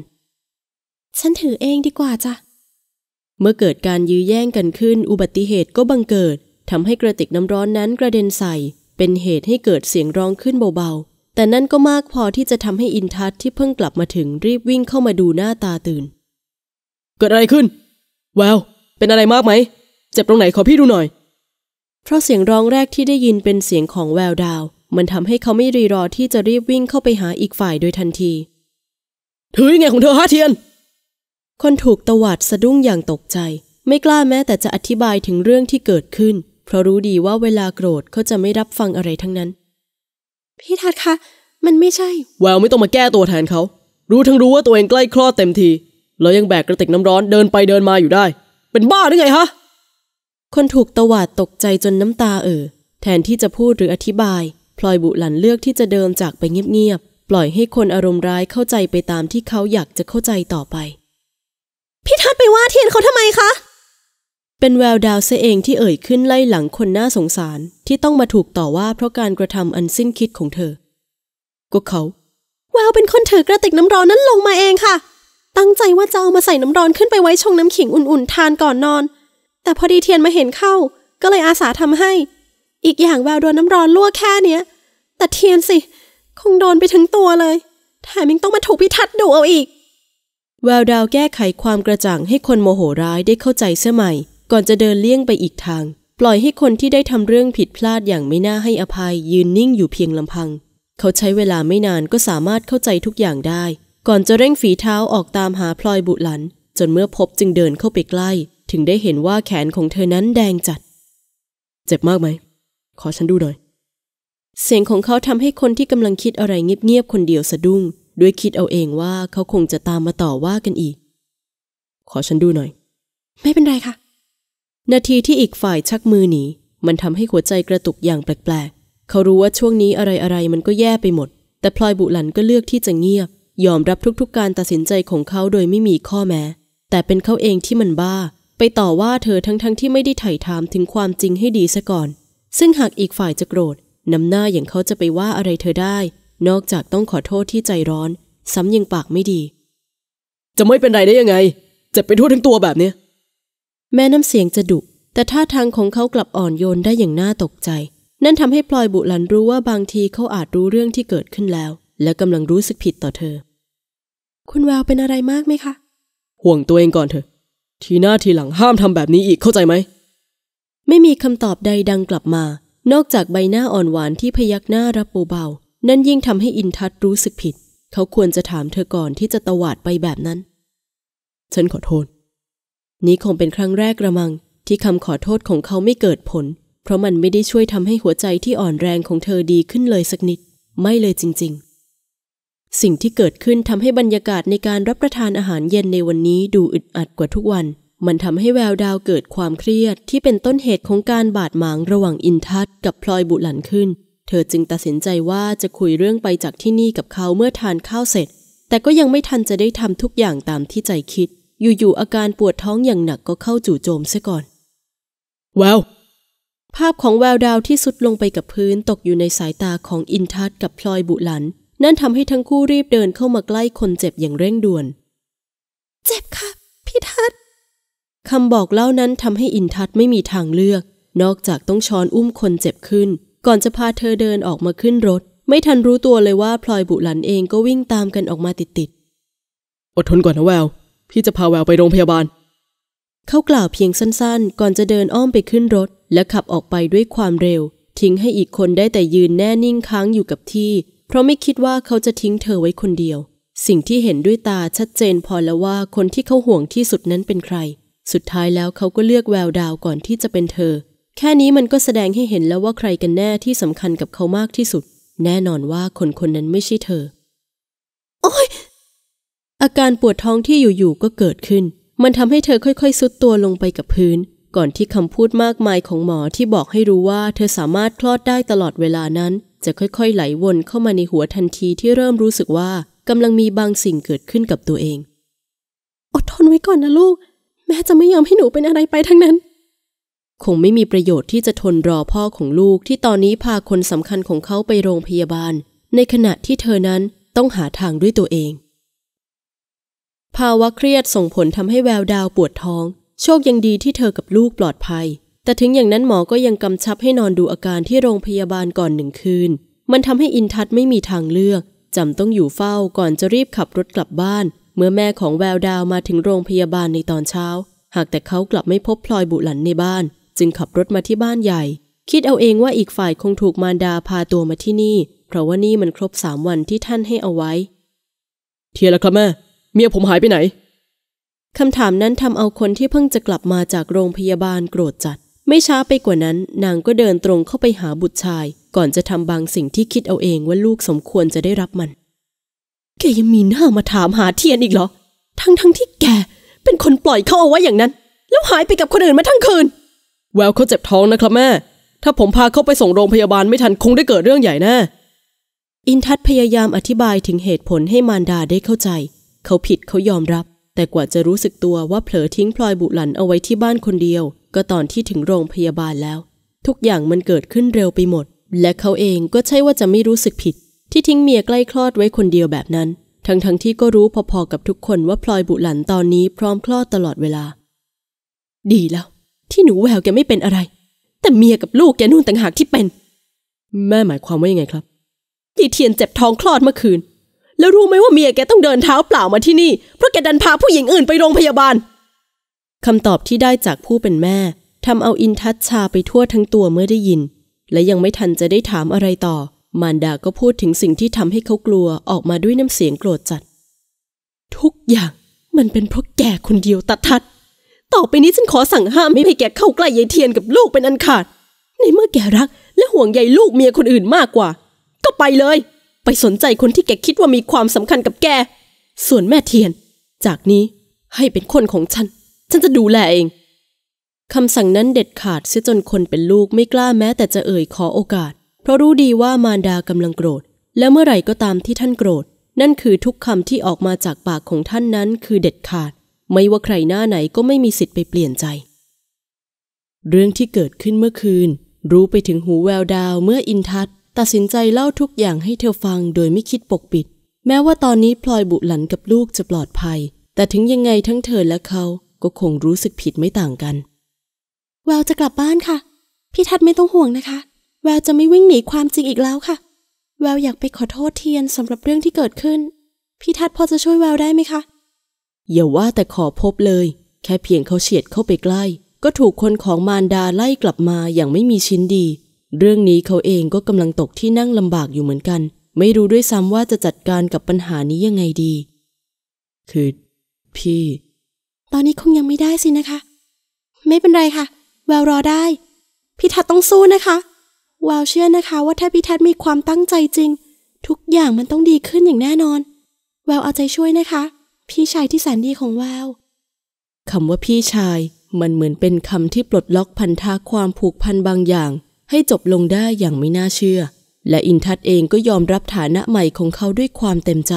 ฉันถือเองดีกว่าจ้ะเมื่อเกิดการยื้อแย่งกันขึ้น อุบัติเหตุก็บังเกิดทำให้กระติกน้ำร้อนนั้นกระเด็นใส่ เป็นเหตุให้เกิดเสียงร้องขึ้นเบาๆ แต่นั่นก็มากพอที่จะทำให้อินทัศที่เพิ่งกลับมาถึงรีบวิ่งเข้ามาดูหน้าตาตื่น เกิดอะไรขึ้น แววเป็นอะไรมากไหมเจ็บตรงไหนขอพี่ดูหน่อย เพราะเสียงร้องแรกที่ได้ยินเป็นเสียงของแววดาวมันทำให้เขาไม่รีรอ ที่จะรีบวิ่งเข้าไปหาอีกฝ่ายโดยทันที ถือยังไงของเธอฮะเทียน คนถูกตวาดสะดุ้งอย่างตกใจ ไม่กล้าแม้แต่จะอธิบายถึงเรื่องที่เกิดขึ้น เพราะรู้ดีว่าเวลาโกรธ เขาจะไม่รับฟังอะไรทั้งนั้น พี่ทัดคะ มันไม่ใช่แววไม่ต้องมาแก้ตัวแทนเขา รู้ทั้งรู้ว่าตัวเองใกล้คลอดเต็มทีแล้วยังแบกกระติกน้ำร้อนเดินไปเดินมาอยู่ได้ เป็นบ้าหรือไงฮะ คนถูกตวาดตกใจจนน้ำตาเอ่อแทนที่จะพูดหรืออธิบายพลอยบุหลันเลือกที่จะเดินจากไปเงียบๆ ปล่อยให้คนอารมณ์ร้ายเข้าใจไปตามที่เขาอยากจะเข้าใจต่อไป พี่ทัดไปว่าเทียนเขาทำไมคะ เป็นแววดาวเสเองที่เอ่ยขึ้นไล่หลังคนน่าสงสาร ที่ต้องมาถูกต่อว่าเพราะการกระทำอันสิ้นคิดของเธอ ก็เขาแววเป็นคนถือกระติกน้ำร้อนนั้นลงมาเองค่ะ ตั้งใจว่าจะเอามาใส่น้ำร้อนขึ้นไปไว้ชงน้ำขิงอุ่นๆ ทานก่อนนอน แต่พอดีเทียนมาเห็นเข้า ก็เลยอาสาทำให้อีกอย่างแววโดนน้ำร้อนลวกแค่เนี้ยแต่เทียนสิ คงโดนไปทั้งตัวเลยแถมยังต้องมาถูกพิทัศน์ดูเอาอีกแววดาวแก้ไขความกระจ่างให้คนโมโหร้ายได้เข้าใจเสียใหม่ ก่อนจะเดินเลี่ยงไปอีกทาง ปล่อยให้คนที่ได้ทำเรื่องผิดพลาดอย่างไม่น่าให้อภัยยืนนิ่งอยู่เพียงลำพัง เขาใช้เวลาไม่นานก็สามารถเข้าใจทุกอย่างได้ ก่อนจะเร่งฝีเท้าออกตามหาพลอยบุหลัน จนเมื่อพบจึงเดินเข้าไปใกล้ถึงได้เห็นว่าแขนของเธอนั้นแดงจัด เจ็บมากไหมขอฉันดูหน่อย เสียงของเขาทำให้คนที่กำลังคิดอะไรเงียบๆคนเดียวสะดุ้ง ด้วยคิดเอาเองว่าเขาคงจะตามมาต่อว่ากันอีก ขอฉันดูหน่อย ไม่เป็นไรคะ่ะ นาทีที่อีกฝ่ายชักมือหนี มันทำให้หัวใจกระตุกอย่างแปลกๆ เขารู้ว่าช่วงนี้อะไรๆมันก็แย่ไปหมด แต่พลอยบุหลันก็เลือกที่จะเงียบ ยอมรับทุกๆ การตัดสินใจของเขาโดยไม่มีข้อแม้ แต่เป็นเขาเองที่มันบ้า ไปต่อว่าเธอทั้งๆทที่ไม่ได้ไถ่ถามถึงความจริงให้ดีซะก่อนซึ่งหากอีกฝ่ายจะโกรธนำหน้าอย่างเขาจะไปว่าอะไรเธอได้ นอกจากต้องขอโทษที่ใจร้อน ซ้ำยังปากไม่ดี จะไม่เป็นไรได้ยังไง จะเป็ทั่วทั้งตัวแบบเนี้ย แม้น้ำเสียงจะดุแต่ท่าทางของเขากลับอ่อนโยนได้อย่างน่าตกใจ นั่นทำให้พลอยบุหลันรู้ว่าบางทีเขาอาจรู้เรื่องที่เกิดขึ้นแล้ว และกำลังรู้สึกผิดต่อเธอ คุณแววเป็นอะไรมากไหมคะ ห่วงตัวเองก่อนเถอะทีหน้าทีหลังห้ามทำแบบนี้อีกเข้าใจไหมไม่มีคำตอบใดดังกลับมา นอกจากใบหน้าอ่อนหวานที่พยักหน้ารับเบาๆนั่นยิ่งทำให้อินทัศรู้สึกผิด เขาควรจะถามเธอก่อนที่จะตะวาดไปแบบนั้น ฉันขอโทษ นี้คงเป็นครั้งแรกกระมัง ที่คำขอโทษของเขาไม่เกิดผล เพราะมันไม่ได้ช่วยทำให้หัวใจที่อ่อนแรงของเธอดีขึ้นเลยสักนิด ไม่เลยจริง ๆ สิ่งที่เกิดขึ้นทำให้บรรยากาศในการรับประทานอาหารเย็นในวันนี้ดูอึดอัดกว่าทุกวันมันทำให้แววดาวเกิดความเครียด ที่เป็นต้นเหตุของการบาดหมาง ระหว่างอินทัศกับพลอยบุหลันขึ้น เธอจึงตัดสินใจว่าจะคุยเรื่องไปจากที่นี่กับเขาเมื่อทานข้าวเสร็จ แต่ก็ยังไม่ทันจะได้ทำทุกอย่างตามที่ใจคิด อยู่ๆอาการปวดท้องอย่างหนักก็เข้าจู่โจมซะก่อน แวว ภาพของแววดาวที่สุดลงไปกับพื้นตกอยู่ในสายตาของอินทัศกับพลอยบุหลัน นั่นทำให้ทั้งคู่รีบเดินเข้ามาใกล้คนเจ็บอย่างเร่งด่วน เจ็บค่ะพี่ทัศคำบอกเล่านั้นทำให้อินทัศไม่มีทางเลือก นอกจากต้องช้อนอุ้มคนเจ็บขึ้น ก่อนจะพาเธอเดินออกมาขึ้นรถ ไม่ทันรู้ตัวเลยว่าพลอยบุหลันเองก็วิ่งตามกันออกมาติดๆอดทนก่อนนะแววพี่จะพาแววไปโรงพยาบาล เขากล่าวเพียงสั้นๆ ก่อนจะเดินอ้อมไปขึ้นรถ และขับออกไปด้วยความเร็ว ทิ้งให้อีกคนได้แต่ยืนแน่นิ่งค้างอยู่กับที่ เพราะไม่คิดว่าเขาจะทิ้งเธอไว้คนเดียว สิ่งที่เห็นด้วยตาชัดเจนพอแล้วว่าคนที่เขาห่วงที่สุดนั้นเป็นใครสุดท้ายแล้วเขาก็เลือกแววดาวก่อนที่จะเป็นเธอ แค่นี้มันก็แสดงให้เห็นแล้วว่าใครกันแน่ที่สำคัญกับเขามากที่สุด แน่นอนว่าคนคนนั้นไม่ใช่เธอโอ้ยอาการปวดท้องที่อยู่ๆ ก็เกิดขึ้น มันทำให้เธอค่อยๆซุดตัวลงไปกับพื้น ก่อนที่คำพูดมากมายของหมอที่บอกให้รู้ว่าเธอสามารถคลอดได้ตลอดเวลานั้น จะค่อยๆ ไหลวนเข้ามาในหัวทันทีที่เริ่มรู้สึกว่ากำลังมีบางสิ่งเกิดขึ้นกับตัวเองอดทนไว้ก่อนนะลูกแม่จะไม่ยอมให้หนูเป็นอะไรไปทั้งนั้น คงไม่มีประโยชน์ที่จะทนรอพ่อของลูก ที่ตอนนี้พาคนสำคัญของเขาไปโรงพยาบาล ในขณะที่เธอนั้นต้องหาทางด้วยตัวเอง ภาวะเครียดส่งผลทำให้แววดาวปวดท้อง โชคยังดีที่เธอกับลูกปลอดภัย แต่ถึงอย่างนั้นหมอก็ยังกำชับให้นอนดูอาการที่โรงพยาบาลก่อนหนึ่งคืน มันทำให้อินทัศไม่มีทางเลือกจำต้องอยู่เฝ้าก่อนจะรีบขับรถกลับบ้านเมื่อแม่ของแววดาวมาถึงโรงพยาบาลในตอนเช้า หากแต่เขากลับไม่พบพลอยบุหลันในบ้าน จึงขับรถมาที่บ้านใหญ่ คิดเอาเองว่าอีกฝ่ายคงถูกมารดาพาตัวมาที่นี่ เพราะว่านี่มันครบสามวันที่ท่านให้เอาไว้เทียละครับแม่ เมียผมหายไปไหนคำถามนั้นทำเอาคนที่เพิ่งจะกลับมาจากโรงพยาบาลโกรธจัด ไม่ช้าไปกว่านั้น นางก็เดินตรงเข้าไปหาบุตรชาย ก่อนจะทำบางสิ่งที่คิดเอาเองว่าลูกสมควรจะได้รับมันแกยังมีหน้ามาถามหาเทียนอีกเหรอ ทั้งทั้งที่แกเป็นคนปล่อยเขาเอาไว้อย่างนั้น แล้วหายไปกับคนอื่นมาทั้งคืน แววเขาเจ็บท้องนะครับแม่ ถ้าผมพาเขาไปส่งโรงพยาบาลไม่ทันคงได้เกิดเรื่องใหญ่แน่อินทัศพยายามอธิบายถึงเหตุผลให้มารดาได้เข้าใจ เขาผิดเขายอมรับ แต่กว่าจะรู้สึกตัวว่าเผลอทิ้งพลอยบุหลันเอาไว้ที่บ้านคนเดียว ก็ตอนที่ถึงโรงพยาบาลแล้ว ทุกอย่างมันเกิดขึ้นเร็วไปหมด และเขาเองก็ใช่ว่าจะไม่รู้สึกผิดที่ทิ้งเมียใกล้คลอดไว้คนเดียวแบบนั้น ทั้งๆทที่ก็รู้พอๆกับทุกคนว่าพลอยบุหลันตอนนี้พร้อมคลอดตลอดเวลา ดีแล้ว ที่หนูแววแกไม่เป็นอะไร แต่เมียกับลูกแกนู่นต่างหากที่เป็น แม่หมายความว่ายังไงครับยีเทียนเจ็บท้องคลอดเมื่อคืน แล้วรู้ไหมว่าเมียแกต้องเดินเท้าเปล่ามาที่นี่ เพราะแกดันพาผู้หญิงอื่นไปโรงพยาบาลคำตอบที่ได้จากผู้เป็นแม่ทำเอาอินทัชชาไปทั่วทั้งตัวเมื่อได้ยิน และยังไม่ทันจะได้ถามอะไรต่อมารดาก็พูดถึงสิ่งที่ทำให้เขากลัวออกมาด้วยน้ำเสียงโกรธจัด ทุกอย่างมันเป็นเพราะแกคนเดียวตัดทัดต่อไปนี้ ฉันขอสั่งห้ามไม่ให้แกเข้าใกล้ยายเทียนกับลูกเป็นอันขาด ในเมื่อแกรักและห่วงใยลูกเมียคนอื่นมากกว่า ก็ไปเลย ไปสนใจคนที่แกคิดว่ามีความสำคัญกับแกส่วนแม่เทียน จากนี้ให้เป็นคนของฉัน ฉันจะดูแลเองคำสั่งนั้นเด็ดขาดเสียจนคนเป็นลูกไม่กล้าแม้แต่จะเอ่ยขอโอกาสเพราะรู้ดีว่ามารดากำลังโกรธ และเมื่อไหร่ก็ตามที่ท่านโกรธ นั่นคือทุกคำที่ออกมาจากปากของท่านนั้น คือเด็ดขาด ไม่ว่าใครหน้าไหนก็ไม่มีสิทธิ์ไปเปลี่ยนใจ เรื่องที่เกิดขึ้นเมื่อคืน รู้ไปถึงหูแววดาวเมื่ออินทัศตัดสินใจเล่าทุกอย่างให้เธอฟังโดยไม่คิดปกปิด แม้ว่าตอนนี้พลอยบุหลันกับลูกจะปลอดภัย แต่ถึงยังไงทั้งเธอและเขาก็คงรู้สึกผิดไม่ต่างกันแววจะกลับบ้านค่ะพี่ทัดไม่ต้องห่วงนะคะแววจะไม่วิ่งหนีความจริงอีกแล้วค่ะ แววอยากไปขอโทษเทียนสำหรับเรื่องที่เกิดขึ้น พี่ทัดพอจะช่วยแววได้ไหมคะ อย่าว่าแต่ขอพบเลย แค่เพียงเขาเฉียดเข้าไปใกล้ก็ถูกคนของมารดาไล่กลับมาอย่างไม่มีชิ้นดี เรื่องนี้เขาเองก็กำลังตกที่นั่งลำบากอยู่เหมือนกัน ไม่รู้ด้วยซ้ำว่าจะจัดการกับปัญหานี้ยังไงดี คือพี่ ตอนนี้คงยังไม่ได้สินะคะ ไม่เป็นไรคะ่ะ แววรอได้ พี่ทัดต้องสู้นะคะวาวเชื่อนะคะว่าถ้าพี่แท็มีความตั้งใจจริง ทุกอย่างมันต้องดีขึ้นอย่างแน่นอนวาวเอาใจช่วยนะคะ พี่ชายที่แสนดีของวาวคำว่าพี่ชาย มันเหมือนเป็นคำที่ปลดล็อกพันธะความผูกพันบางอย่าง ให้จบลงได้อย่างไม่น่าเชื่อ และอินทัศเองก็ยอมรับฐานะใหม่ของเขาด้วยความเต็มใจ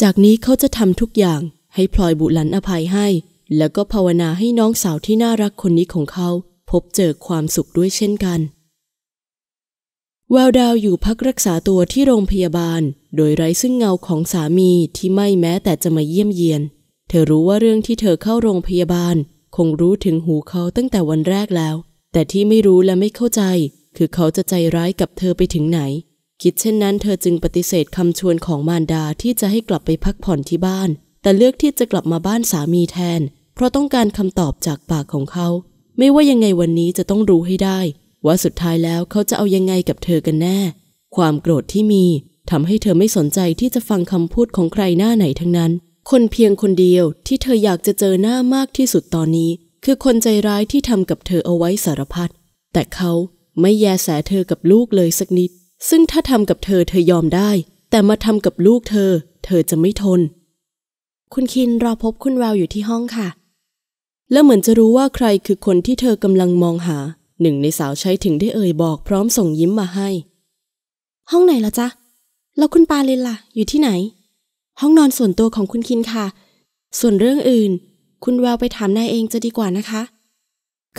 จากนี้เขาจะทำทุกอย่างให้พลอยบุหลันอภัยให้ แล้วก็ภาวนาให้น้องสาวที่น่ารักคนนี้ของเขา พบเจอความสุขด้วยเช่นกันแววดาวอยู่พักรักษาตัวที่โรงพยาบาลโดยไร้ซึ่งเงาของสามีที่ไม่แม้แต่จะมาเยี่ยมเยียน เธอรู้ว่าเรื่องที่เธอเข้าโรงพยาบาลคงรู้ถึงหูเขาตั้งแต่วันแรกแล้ว แต่ที่ไม่รู้และไม่เข้าใจคือเขาจะใจร้ายกับเธอไปถึงไหน คิดเช่นนั้นเธอจึงปฏิเสธคำชวนของมารดาที่จะให้กลับไปพักผ่อนที่บ้าน แต่เลือกที่จะกลับมาบ้านสามีแทน เพราะต้องการคำตอบจากปากของเขา ไม่ว่ายังไงวันนี้จะต้องรู้ให้ได้ว่าสุดท้ายแล้วเขาจะเอายังไงกับเธอกันแน่ ความโกรธที่มีทำให้เธอไม่สนใจที่จะฟังคำพูดของใครหน้าไหนทั้งนั้น คนเพียงคนเดียวที่เธออยากจะเจอหน้ามากที่สุดตอนนี้ คือคนใจร้ายที่ทำกับเธอเอาไว้สารพัดแต่เขาไม่แยแสเธอกับลูกเลยสักนิด ซึ่งถ้าทำกับเธอเธอยอมได้ แต่มาทำกับลูกเธอ เธอจะไม่ทน คุณคินรอพบคุณแววอยู่ที่ห้องค่ะ และเหมือนจะรู้ว่าใครคือคนที่เธอกำลังมองหาหนึ่งในสาวใช้ถึงได้เอ่ยบอกพร้อมส่งยิ้มมาให้ ห้องไหนละจ๊ะแล้วคุณปาลินล่ะ อยู่ที่ไหน ห้องนอนส่วนตัวของคุณคินค่ะ ส่วนเรื่องอื่น คุณแววไปถามนายเองจะดีกว่านะคะ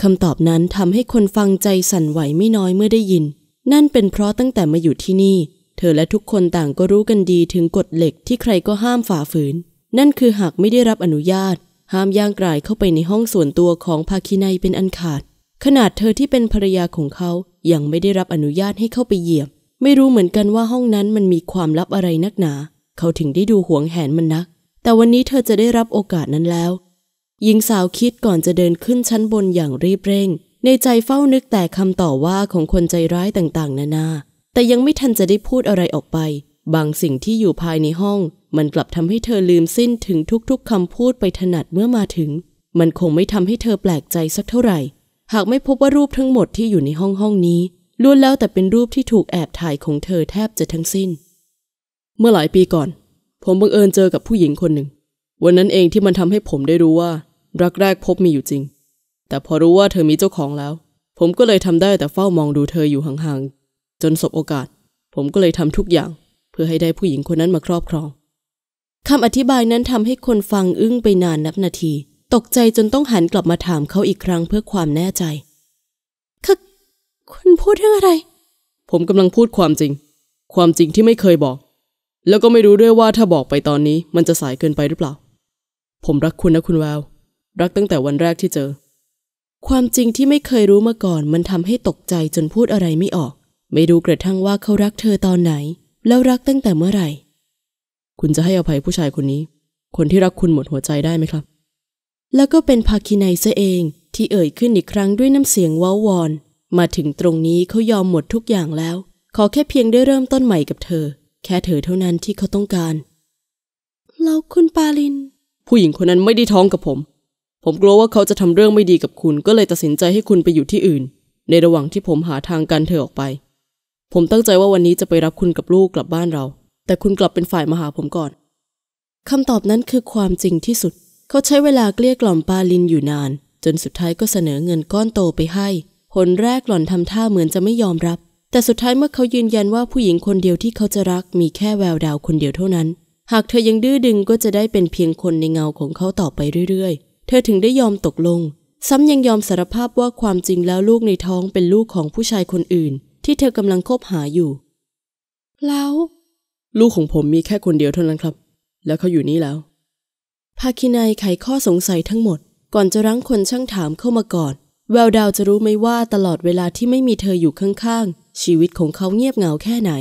คำตอบนั้นทำให้คนฟังใจสั่นไหวไม่น้อยเมื่อได้ยิน นั่นเป็นเพราะตั้งแต่มาอยู่ที่นี่ เธอและทุกคนต่างก็รู้กันดีถึงกฎเหล็กที่ใครก็ห้ามฝ่าฝืน นั่นคือหากไม่ได้รับอนุญาต ห้ามย่างกรายเข้าไปในห้องส่วนตัวของภาคีนายเป็นอันขาดขนาดเธอที่เป็นภรรยาของเขา ยังไม่ได้รับอนุญาตให้เข้าไปเหยียบ ไม่รู้เหมือนกันว่าห้องนั้นมันมีความลับอะไรนักหนา เขาถึงได้ดูหวงแหนมันนัก แต่วันนี้เธอจะได้รับโอกาสนั้นแล้ว หญิงสาวคิดก่อนจะเดินขึ้นชั้นบนอย่างรีบเร่ง ในใจเฝ้านึกแต่คำต่อว่าของคนใจร้ายต่าง ๆนานาแต่ยังไม่ทันจะได้พูดอะไรออกไป บางสิ่งที่อยู่ภายในห้อง มันกลับทำให้เธอลืมสิ้นถึงทุกๆคำพูดไปถนัดเมื่อมาถึง มันคงไม่ทำให้เธอแปลกใจสักเท่าไหร่หากไม่พบว่ารูปทั้งหมดที่อยู่ในห้องห้องนี้ล้วนแล้วแต่เป็นรูปที่ถูกแอบถ่ายของเธอแทบจะทั้งสิ้น เมื่อหลายปีก่อน ผมบังเอิญเจอกับผู้หญิงคนหนึ่ง วันนั้นเองที่มันทำให้ผมได้รู้ว่ารักแรกพบมีอยู่จริง แต่พอรู้ว่าเธอมีเจ้าของแล้ว ผมก็เลยทำได้แต่เฝ้ามองดูเธออยู่ห่างๆจนสบโอกาส ผมก็เลยทำทุกอย่าง เพื่อให้ได้ผู้หญิงคนนั้นมาครอบครองคำอธิบายนั้นทำให้คนฟังอึ้งไปนานนับนาทีตกใจจนต้องหันกลับมาถามเขาอีกครั้งเพื่อความแน่ใจคือคุณพูดเรื่องอะไร ผมกำลังพูดความจริง ความจริงที่ไม่เคยบอก แล้วก็ไม่รู้ด้วยว่าถ้าบอกไปตอนนี้มันจะสายเกินไปหรือเปล่า ผมรักคุณนะคุณแวว รักตั้งแต่วันแรกที่เจอ ความจริงที่ไม่เคยรู้มาก่อน มันทำให้ตกใจจนพูดอะไรไม่ออก ไม่รู้กระทั่งว่าเขารักเธอตอนไหน แล้วรักตั้งแต่เมื่อไหร่ คุณจะให้อภัยผู้ชายคนนี้ คนที่รักคุณหมดหัวใจได้ไหมครับแล้วก็เป็นภาคนันซะเอง ที่เอ่ยขึ้นอีกครั้งด้วยน้ำเสียงว้าวอนมาถึงตรงนี้เขายอมหมดทุกอย่างแล้วขอแค่เพียงได้เริ่มต้นใหม่กับเธอ แค่เธอเท่านั้นที่เขาต้องการแล้วคุณปาลินผู้หญิงคนนั้นไม่ได้ท้องกับผม ผมกลัวว่าเขาจะทำเรื่องไม่ดีกับคุณก็เลยตัดสินใจให้คุณไปอยู่ที่อื่น ในระหว่างที่ผมหาทางกันเธอออกไป ผมตั้งใจว่าวันนี้จะไปรับคุณกับลูกกลับบ้านเรา แต่คุณกลับเป็นฝ่ายมาหาผมก่อนคำตอบนั้นคือความจริงที่สุดเขาใช้เวลาเกลี้ยกล่อมปาลินอยู่นาน จนสุดท้ายก็เสนอเงินก้อนโตไปให้หนแรกหล่อนทำท่าเหมือนจะไม่ยอมรับ แต่สุดท้ายเมื่อเขายืนยันว่าผู้หญิงคนเดียวที่เขาจะรักมีแค่แววดาวคนเดียวเท่านั้น หากเธอยังดื้อดึงก็จะได้เป็นเพียงคนในเงาของเขาต่อไปเรื่อยๆ เธอถึงได้ยอมตกลง ซ้ำยังยอมสารภาพว่าความจริงแล้วลูกในท้องเป็นลูกของผู้ชายคนอื่น ที่เธอกำลังคบหาอยู่ แล้ว ลูกของผมมีแค่คนเดียวเท่านั้นครับ แล้วเขาอยู่นี่แล้วภาคินายไขข้อสงสัยทั้งหมด ก่อนจะรั้งคนช่างถามเข้ามาก่อนแววดาวจะรู้ไหมว่าตลอดเวลาที่ไม่มีเธออยู่ข้างๆ ชีวิตของเขาเงียบเหงาแค่ไหน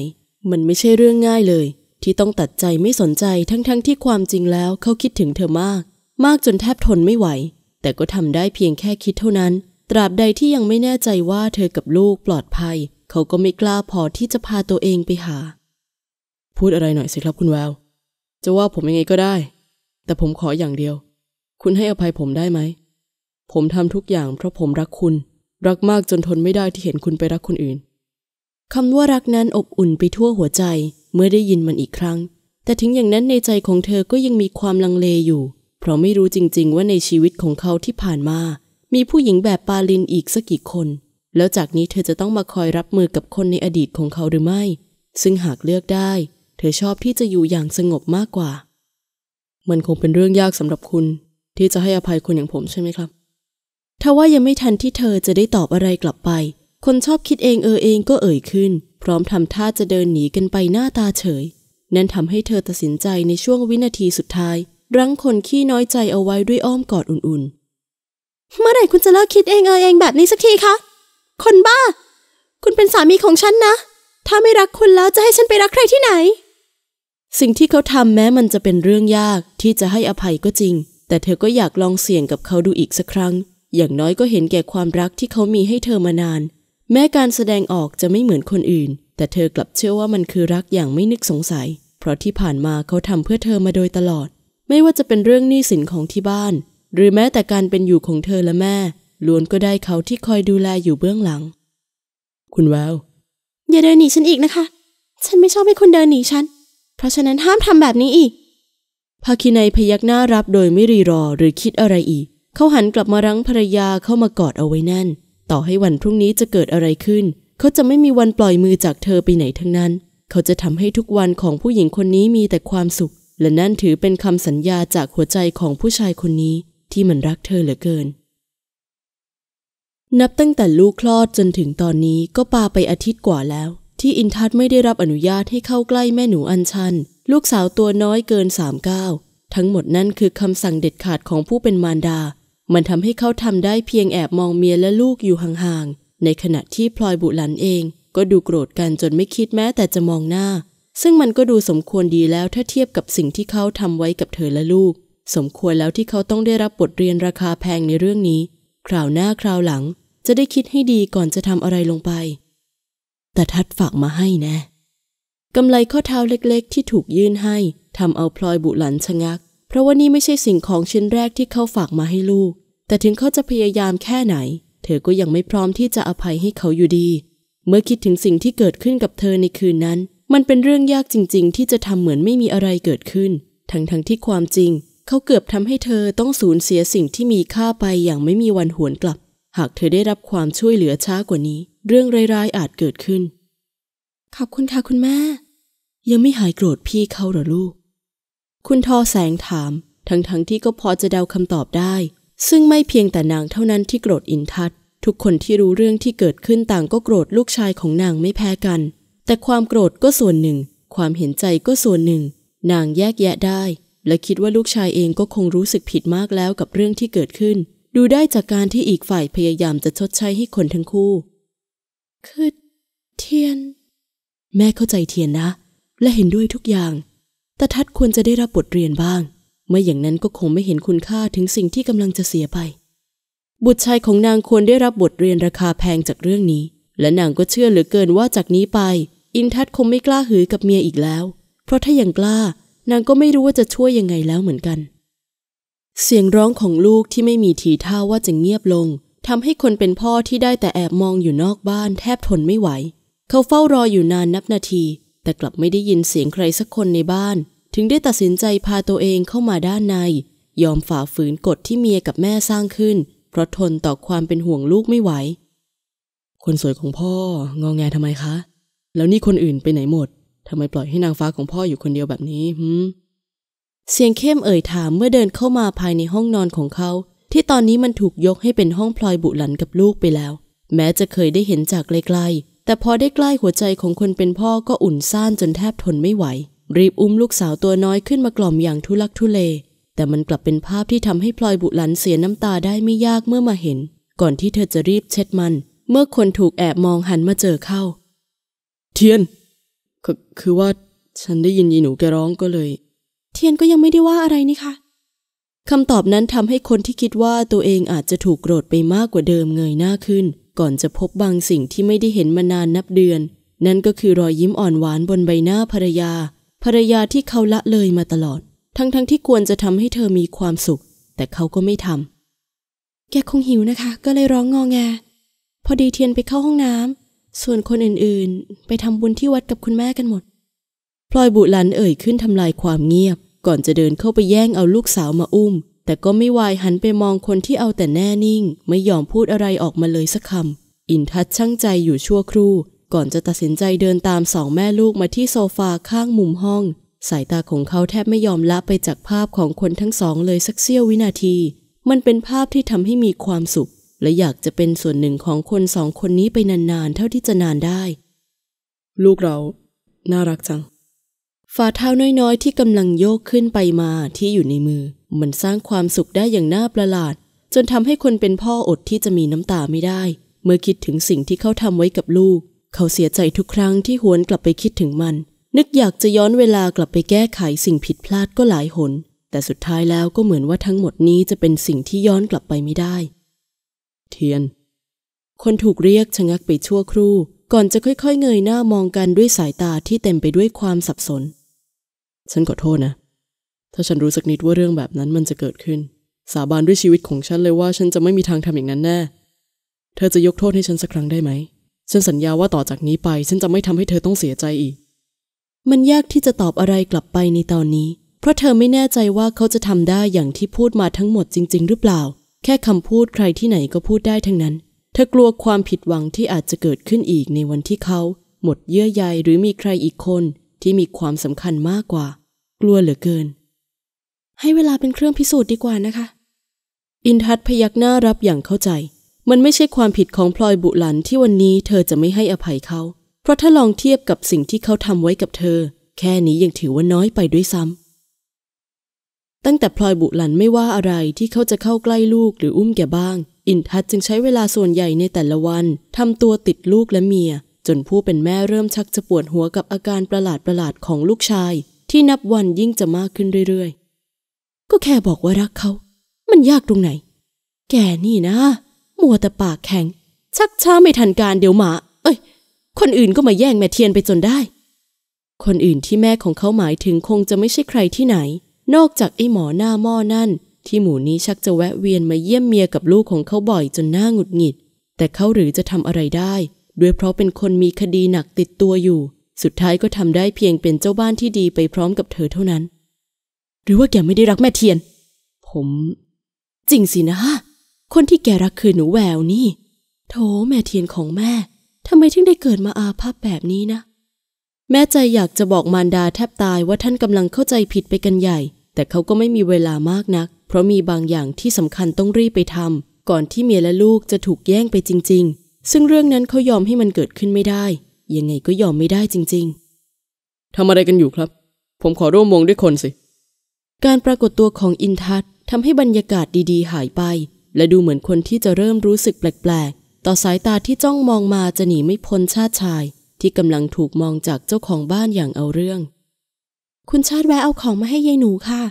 มันไม่ใช่เรื่องง่ายเลย ที่ต้องตัดใจไม่สนใจทั้งๆทที่ความจริงแล้วเขาคิดถึงเธอมาก มากจนแทบทนไม่ไหว แต่ก็ทำได้เพียงแค่คิดเท่านั้น ตราบใดที่ยังไม่แน่ใจว่าเธอกับลูกปลอดภัย เขาก็ไม่กล้าพอที่จะพาตัวเองไปหา พูดอะไรหน่อยสิครับคุณแววจะว่าผมยังไงก็ได้แต่ผมขออย่างเดียว คุณให้อภัยผมได้ไหม ผมทำทุกอย่างเพราะผมรักคุณ รักมากจนทนไม่ได้ที่เห็นคุณไปรักคนอื่น คำว่ารักนั้นอบอุ่นไปทั่วหัวใจเมื่อได้ยินมันอีกครั้ง แต่ถึงอย่างนั้นในใจของเธอก็ยังมีความลังเลอยู่ เพราะไม่รู้จริงๆว่าในชีวิตของเขาที่ผ่านมา มีผู้หญิงแบบปาลินอีกสักกี่คน แล้วจากนี้เธอจะต้องมาคอยรับมือกับคนในอดีตของเขาหรือไม่ ซึ่งหากเลือกได้ เธอชอบที่จะอยู่อย่างสงบมากกว่ามันคงเป็นเรื่องยากสำหรับคุณ ที่จะให้อภัยคนอย่างผมใช่ไหมครับ ทว่ายังไม่ทันที่เธอจะได้ตอบอะไรกลับไป คนชอบคิดเองเออเอง ก็เอ่ยขึ้น พร้อมทำท่าจะเดินหนีกันไปหน้าตาเฉย นั่นทำให้เธอตัดสินใจในช่วงวินาทีสุดท้าย รั้งคนขี้น้อยใจเอาไว้ด้วยอ้อมกอดอุ่นๆ เมื่อไหร่คุณจะเลิกคิดเองเออเอง แบบนี้สักทีคะ คนบ้า คุณเป็นสามีของฉันนะ ถ้าไม่รักคุณแล้วจะให้ฉันไปรักใครที่ไหนสิ่งที่เขาทำแม้มันจะเป็นเรื่องยากที่จะให้อภัยก็จริง แต่เธอก็อยากลองเสี่ยงกับเขาดูอีกสักครั้ง อย่างน้อยก็เห็นแก่ความรักที่เขามีให้เธอมานาน แม้การแสดงออกจะไม่เหมือนคนอื่น แต่เธอกลับเชื่อว่ามันคือรักอย่างไม่นึกสงสัย เพราะที่ผ่านมาเขาทำเพื่อเธอมาโดยตลอด ไม่ว่าจะเป็นเรื่องหนี้สินของที่บ้าน หรือแม้แต่การเป็นอยู่ของเธอและแม่ล้วนก็ได้เขาที่คอยดูแลอยู่เบื้องหลัง คุณแววอย่าเดินหนีฉันอีกนะคะ ฉันไม่ชอบให้คุณเดินหนีฉันเพราะฉะนั้นห้ามทำแบบนี้อีกภาคินัยพยักหน้ารับโดยไม่รีรอหรือคิดอะไรอีก เขาหันกลับมารั้งภรรยาเข้ามากอดเอาไว้แน่น ต่อให้วันพรุ่งนี้จะเกิดอะไรขึ้น เขาจะไม่มีวันปล่อยมือจากเธอไปไหนทั้งนั้น เขาจะทำให้ทุกวันของผู้หญิงคนนี้มีแต่ความสุข และนั่นถือเป็นคำสัญญาจากหัวใจของผู้ชายคนนี้ที่มันรักเธอเหลือเกิน นับตั้งแต่ลูกคลอดจนถึงตอนนี้ก็ปาไปอาทิตย์กว่าแล้วที่อินทัศไม่ได้รับอนุญาตให้เข้าใกล้แม่หนูอัญชัน ลูกสาวตัวน้อยเกินสามก้าทั้งหมดนั่นคือคำสั่งเด็ดขาดของผู้เป็นมารดา มันทำให้เขาทำได้เพียงแอบมองเมียและลูกอยู่ห่างๆ ในขณะที่พลอยบุหลันเอง ก็ดูโกรธกันจนไม่คิดแม้แต่จะมองหน้า ซึ่งมันก็ดูสมควรดีแล้วถ้าเทียบกับสิ่งที่เขาทำไว้กับเธอและลูก สมควรแล้วที่เขาต้องได้รับบทเรียนราคาแพงในเรื่องนี้ คราวหน้าคราวหลัง จะได้คิดให้ดีก่อนจะทำอะไรลงไปแต่ทัดฝากมาให้แนะกำไลข้อเท้าเล็กๆ ที่ถูกยื่นให้ทำเอาพลอยบุหลันชะงัก เพราะว่านี่ไม่ใช่สิ่งของชิ้นแรกที่เขาฝากมาให้ลูก แต่ถึงเขาจะพยายามแค่ไหน เธอก็ยังไม่พร้อมที่จะอภัยให้เขาอยู่ดี เมื่อคิดถึงสิ่งที่เกิดขึ้นกับเธอในคืนนั้น มันเป็นเรื่องยากจริงๆ ที่จะทำเหมือนไม่มีอะไรเกิดขึ้นทั้งๆทที่ความจริง เขาเกือบทำให้เธอต้องสูญเสียสิ่งที่มีค่าไปอย่างไม่มีวันหวนกลับหากเธอได้รับความช่วยเหลือช้ากว่านี้ เรื่องร้ายๆอาจเกิดขึ้น ขอบคุณค่ะคุณแม่ ยังไม่หายโกรธพี่เขาหรอลูก คุณทอแสงถาม ทั้งๆทที่ก็พอจะเดาคำตอบได้ ซึ่งไม่เพียงแต่นางเท่านั้นที่โกรธอินทัศทุกคนที่รู้เรื่องที่เกิดขึ้นต่างก็โกรธลูกชายของนางไม่แพ้กัน แต่ความโกรธก็ส่วนหนึ่ง ความเห็นใจก็ส่วนหนึ่ง นางแยกแยะได้ และคิดว่าลูกชายเองก็คงรู้สึกผิดมากแล้วกับเรื่องที่เกิดขึ้นดูได้จากการที่อีกฝ่ายพยายามจะชดใช้ให้คนทั้งคู่ คือเทียน แม่เข้าใจเทียนนะและเห็นด้วยทุกอย่าง แต่ทัดควรจะได้รับบทเรียนบ้างไม่อย่างนั้นก็คงไม่เห็นคุณค่าถึงสิ่งที่กำลังจะเสียไป บุตรชายของนางควรได้รับบทเรียนราคาแพงจากเรื่องนี้ และนางก็เชื่อเหลือเกินว่าจากนี้ไปอินทัศคงไม่กล้าหือกับเมียอีกแล้ว เพราะถ้ายังกล้า นางก็ไม่รู้ว่าจะช่วยยังไงแล้วเหมือนกันเสียงร้องของลูกที่ไม่มีทีท่าว่าจะเงียบลงทำให้คนเป็นพ่อที่ได้แต่แอบมองอยู่นอกบ้านแทบทนไม่ไหว เขาเฝ้ารออยู่นานนับนาที แต่กลับไม่ได้ยินเสียงใครสักคนในบ้าน ถึงได้ตัดสินใจพาตัวเองเข้ามาด้านใน ยอมฝ่าฝืนกฎที่เมียกับแม่สร้างขึ้น เพราะทนต่อความเป็นห่วงลูกไม่ไหว คนสวยของพ่อ งองแงทำไมคะ แล้วนี่คนอื่นไปไหนหมดทำไมปล่อยให้นางฟ้าของพ่ออยู่คนเดียวแบบนี้ฮึเสียงเข้มเอ่ยถามเมื่อเดินเข้ามาภายในห้องนอนของเขา ที่ตอนนี้มันถูกยกให้เป็นห้องพลอยบุหลันกับลูกไปแล้ว แม้จะเคยได้เห็นจากไกลๆแต่พอได้ใกล้หัวใจของคนเป็นพ่อก็อุ่นซ่านจนแทบทนไม่ไหว รีบอุ้มลูกสาวตัวน้อยขึ้นมากล่อมอย่างทุลักทุเล แต่มันกลับเป็นภาพที่ทำให้พลอยบุหลันเสียน้ำตาได้ไม่ยากเมื่อมาเห็น ก่อนที่เธอจะรีบเช็ดมัน เมื่อคนถูกแอบมองหันมาเจอเข้า เทียนคือว่าฉันได้ยินยีหนูแกร้องก็เลยทียนก็ยังไม่ได้ว่าอะไรนี่คะคำตอบนั้นทำให้คนที่คิดว่าตัวเองอาจจะถูกโกรธไปมากกว่าเดิมเงยหน้าขึ้น ก่อนจะพบบางสิ่งที่ไม่ได้เห็นมานานนับเดือน นั่นก็คือรอยยิ้มอ่อนหวานบนใบหน้าภรรยาภรรยาที่เขาละเลยมาตลอด ทั้ง ๆทที่ควรจะทำให้เธอมีความสุข แต่เขาก็ไม่ทำแกคงหิวนะคะ ก็เลยร้องงอแง พอดีเทียนไปเข้าห้องน้ำส่วนคนอื่นๆไปทำบุญที่วัดกับคุณแม่กันหมด พลอยบุหลันเอ่ยขึ้นทำลายความเงียบก่อนจะเดินเข้าไปแย่งเอาลูกสาวมาอุ้ม แต่ก็ไม่ไวายหันไปมองคนที่เอาแต่แน่นิ่ง ไม่ยอมพูดอะไรออกมาเลยสักคำอินทัศช่างใจอยู่ชั่วครู่ก่อนจะตัดสินใจเดินตามสองแม่ลูกมาที่โซฟาข้างมุมห้อง สายตาของเขาแทบไม่ยอมละไปจากภาพของคนทั้งสองเลยสักเสี้ยววินาที มันเป็นภาพที่ทำให้มีความสุข และอยากจะเป็นส่วนหนึ่งของคนสองคนนี้ไปนานๆเท่าที่จะนานได้ ลูกเราน่ารักจังฝ่าเท้าน้อย ๆ ที่กำลังโยกขึ้นไปมาที่อยู่ในมือ มันสร้างความสุขได้อย่างน่าประหลาด จนทำให้คนเป็นพ่ออดที่จะมีน้ำตาไม่ได้ เมื่อคิดถึงสิ่งที่เขาทำไว้กับลูก เขาเสียใจทุกครั้งที่หวนกลับไปคิดถึงมัน นึกอยากจะย้อนเวลากลับไปแก้ไขสิ่งผิดพลาดก็หลายหน แต่สุดท้ายแล้วก็เหมือนว่าทั้งหมดนี้จะเป็นสิ่งที่ย้อนกลับไปไม่ได้ เทียนคนถูกเรียกชะงักไปชั่วครู่ก่อนจะค่อยๆเงยหน้ามองกันด้วยสายตาที่เต็มไปด้วยความสับสนฉันขอโทษนะ ถ้าฉันรู้สักนิดว่าเรื่องแบบนั้นมันจะเกิดขึ้น สาบานด้วยชีวิตของฉันเลยว่าฉันจะไม่มีทางทำอย่างนั้นแน่ เธอจะยกโทษให้ฉันสักครั้งได้ไหม ฉันสัญญาว่าต่อจากนี้ไปฉันจะไม่ทำให้เธอต้องเสียใจอีก มันยากที่จะตอบอะไรกลับไปในตอนนี้ เพราะเธอไม่แน่ใจว่าเขาจะทำได้อย่างที่พูดมาทั้งหมดจริง ๆ หรือเปล่า แค่คำพูดใครที่ไหนก็พูดได้ทั้งนั้น เธอกลัวความผิดหวังที่อาจจะเกิดขึ้นอีกในวันที่เขา หมดเยื่อใย หรือมีใครอีกคนที่มีความสำคัญมากกว่ากลัวเหลือเกิน ให้เวลาเป็นเครื่องพิสูจน์ดีกว่านะคะ อินทัศพยักหน้ารับอย่างเข้าใจ มันไม่ใช่ความผิดของพลอยบุหลันที่วันนี้เธอจะไม่ให้อภัยเขา เพราะถ้าลองเทียบกับสิ่งที่เขาทำไว้กับเธอ แค่นี้ยังถือว่าน้อยไปด้วยซ้ำ ตั้งแต่พลอยบุหลันไม่ว่าอะไรที่เขาจะเข้าใกล้ลูกหรืออุ้มแก่บ้าง อินทัศจึงใช้เวลาส่วนใหญ่ในแต่ละวันทำตัวติดลูกและเมีย จนผู้เป็นแม่เริ่มชักจะปวดหัวกับอาการประหลาดประหลาดของลูกชายที่นับวันยิ่งจะมากขึ้นเรื่อยๆ ก็แค่บอกว่ารักเขา มันยากตรงไหน แกนี่นะ มัวแต่ปากแข็ง ชักช้าไม่ทันการเดี๋ยวหมา เอ้ย คนอื่นก็มาแย่งแม่เทียนไปจนได้ คนอื่นที่แม่ของเขาหมายถึงคงจะไม่ใช่ใครที่ไหน นอกจากไอ้หมอหน้าหม้อนั่น ที่หมูนี้ชักจะแวะเวียนมาเยี่ยมเมียกับลูกของเขาบ่อยจนหน้าหงุดหงิด แต่เขาหรือจะทำอะไรได้ ด้วยเพราะเป็นคนมีคดีหนักติดตัวอยู่สุดท้ายก็ทำได้เพียงเป็นเจ้าบ้านที่ดีไปพร้อมกับเธอเท่านั้น หรือว่าแกไม่ได้รักแม่เทียน ผม จริงสินะ คนที่แกรักคือหนูแววนี่โถแม่เทียนของแม่ ทำไมถึงได้เกิดมาอาภัพแบบนี้นะ แม่ใจอยากจะบอกมารดาแทบตายว่าท่านกำลังเข้าใจผิดไปกันใหญ่ แต่เขาก็ไม่มีเวลามากนัก เพราะมีบางอย่างที่สำคัญต้องรีบไปทำก่อนที่เมียและลูกจะถูกแย่งไปจริงๆ ซึ่งเรื่องนั้นเขายอมให้มันเกิดขึ้นไม่ได้ยังไงก็ยอมไม่ได้จริง ๆ ทำอะไรกันอยู่ครับ ผมขอร่วมวงด้วยคนสิ การปรากฏตัวของอินทัศทำให้บรรยากาศดี ๆ หายไป และดูเหมือนคนที่จะเริ่มรู้สึกแปลก ๆ ต่อสายตาที่จ้องมองมาจะหนีไม่พ้นชาติชาย ที่กำลังถูกมองจากเจ้าของบ้านอย่างเอาเรื่อง คุณชาติแวะเอาของมาให้ยายหนูค่ะ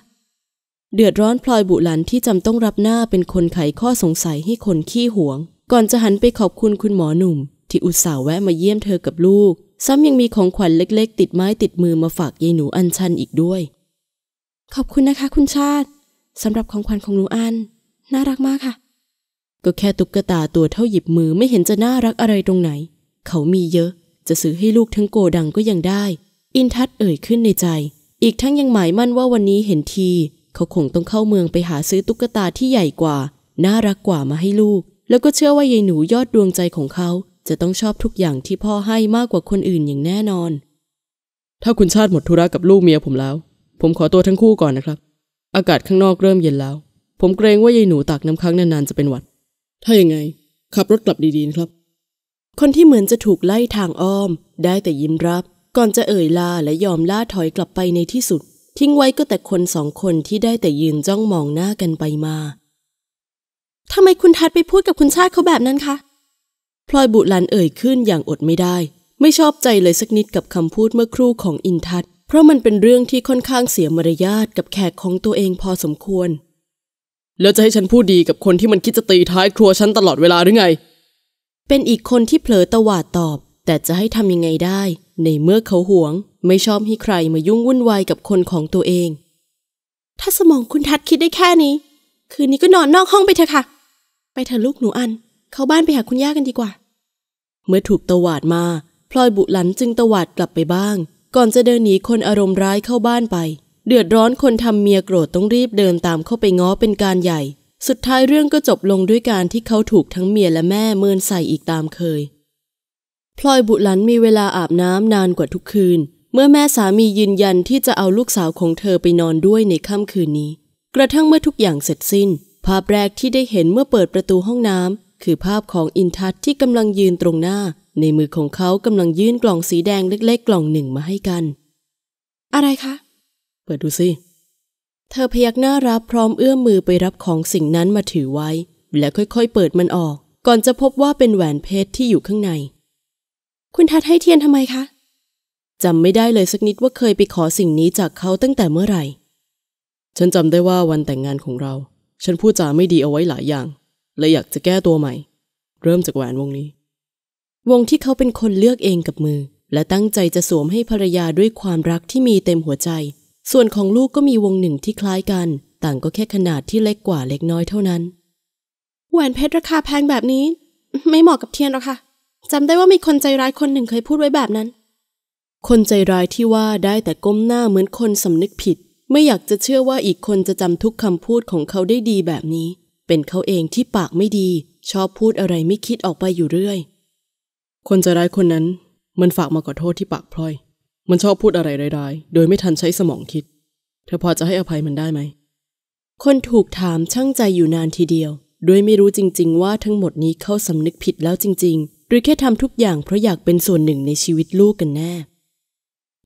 เดือดร้อนพลอยบุหลันที่จำต้องรับหน้าเป็นคนไขข้อสงสัยให้คนขี้หวง ก่อนจะหันไปขอบคุณคุณหมอหนุ่มที่อุตส่าห์แวะมาเยี่ยมเธอกับลูก ซ้ำยังมีของขวัญเล็กๆ ติดไม้ติดมือมาฝากยายหนูอันชันอีกด้วย ขอบคุณนะคะ คุณชาติ สำหรับของขวัญของหนูอันน่ารักมากค่ะ ก็แค่ตุ๊กตาตัวเท่าหยิบมือไม่เห็นจะน่ารักอะไรตรงไหน เขามีเยอะ จะซื้อให้ลูกทั้งโกดังก็ยังได้ อินทัศเอ่ยขึ้นในใจ อีกทั้งยังหมายมั่นว่าวันนี้เห็นทีเขาคงต้องเข้าเมืองไปหาซื้อตุ๊กตาที่ใหญ่กว่า น่ารักกว่ามาให้ลูก แล้วก็เชื่อว่ายายหนูยอดดวงใจของเขาจะต้องชอบทุกอย่างที่พ่อให้มากกว่าคนอื่นอย่างแน่นอน ถ้าคุณชาติหมดธุระกับลูกเมียผมแล้ว ผมขอตัวทั้งคู่ก่อนนะครับ อากาศข้างนอกเริ่มเย็นแล้ว ผมเกรงว่ายายหนูตากน้ำค้างนานๆ จะเป็นหวัด ถ้าอย่างไง ขับรถกลับดีๆนะครับ คนที่เหมือนจะถูกไล่ทางอ้อมได้แต่ยิ้มรับ ก่อนจะเอ่ยลาและยอมล่าถอยกลับไปในที่สุด ทิ้งไว้ก็แต่คนสองคนที่ได้แต่ยืนจ้องมองหน้ากันไปมาทำไมคุณทัดไปพูดกับคุณชาติเขาแบบนั้นคะพลอยบุลันเอ่ยขึ้น อย่างอดไม่ได้ ไม่ชอบใจเลยสักนิดกับคำพูดเมื่อครู่ของอินทัศเพราะมันเป็นเรื่องที่ค่อนข้างเสียมารยาทกับแขกของตัวเองพอสมควร แล้วจะให้ฉันพูดดีกับคนที่มันคิดจะตีท้ายครัวฉันตลอดเวลาหรือไง เป็นอีกคนที่เผลอตวาดตอบ แต่จะให้ทำยังไงได้ ในเมื่อเขาหวง ไม่ชอบให้ใครมายุ่งวุ่นวายกับคนของตัวเอง ถ้าสมองคุณทัดคิดได้แค่นี้ คืนนี้ก็นอนนอกห้องไปเถอะค่ะไปเถอะลูกหนูอันเข้าบ้านไปหาคุณย่ากันดีกว่า เมื่อถูกตวาดมา พลอยบุหลันจึงตวาดกลับไปบ้าง ก่อนจะเดินหนีคนอารมณ์ร้ายเข้าบ้านไป เดือดร้อนคนทำเมียโกรธต้องรีบเดินตามเข้าไปง้อเป็นการใหญ่ สุดท้ายเรื่องก็จบลงด้วยการที่เขาถูกทั้งเมียและแม่เมินใส่อีกตามเคย พลอยบุหลันมีเวลาอาบน้ำนานกว่าทุกคืน เมื่อแม่สามียืนยันที่จะเอาลูกสาวของเธอไปนอนด้วยในค่ำคืนนี้ กระทั่งเมื่อทุกอย่างเสร็จสิ้นภาพแรกที่ได้เห็นเมื่อเปิดประตูห้องน้ำคือภาพของอินทัศที่กำลังยืนตรงหน้าในมือของเขากำลังยื่นกล่องสีแดงเล็กๆ กล่องหนึ่งมาให้กัน อะไรคะ เปิดดูสิเธอพยักหน้ารับพร้อมเอื้อมมือไปรับของสิ่งนั้นมาถือไว้ และค่อยๆเปิดมันออก ก่อนจะพบว่าเป็นแหวนเพชรที่อยู่ข้างใน คุณทัดให้เทียนทำไมคะจำไม่ได้เลยสักนิดว่าเคยไปขอสิ่งนี้จากเขาตั้งแต่เมื่อไหร่ ฉันจำได้ว่าวันแต่งงานของเรา ฉันพูดจาไม่ดีเอาไว้หลายอย่างเลยอยากจะแก้ตัวใหม่ เริ่มจากแหวนวงนี้ วงที่เขาเป็นคนเลือกเองกับมือ และตั้งใจจะสวมให้ภรรยาด้วยความรักที่มีเต็มหัวใจ ส่วนของลูกก็มีวงหนึ่งที่คล้ายกัน ต่างก็แค่ขนาดที่เล็กกว่าเล็กน้อยเท่านั้น แหวนเพชรราคาแพงแบบนี้ ไม่เหมาะกับเทียนหรอกค่ะจำได้ว่ามีคนใจร้ายคนหนึ่งเคยพูดไว้แบบนั้น คนใจร้ายที่ว่าได้แต่ก้มหน้าเหมือนคนสำนึกผิด ไม่อยากจะเชื่อว่าอีกคนจะจำทุกคำพูดของเขาได้ดีแบบนี้เป็นเขาเองที่ปากไม่ดี ชอบพูดอะไรไม่คิดออกไปอยู่เรื่อย คนจะร้ายคนนั้นมันฝากมาขอโทษที่ปากพลอย มันชอบพูดอะไรร้ายๆโดยไม่ทันใช้สมองคิด เธอพอจะให้อภัยมันได้ไหม คนถูกถามช่างใจอยู่นานทีเดียว โดยไม่รู้จริง ๆว่าทั้งหมดนี้เขาสำนึกผิดแล้วจริงๆหรือแค่ทำทุกอย่างเพราะอยากเป็นส่วนหนึ่งในชีวิตลูกกันแน่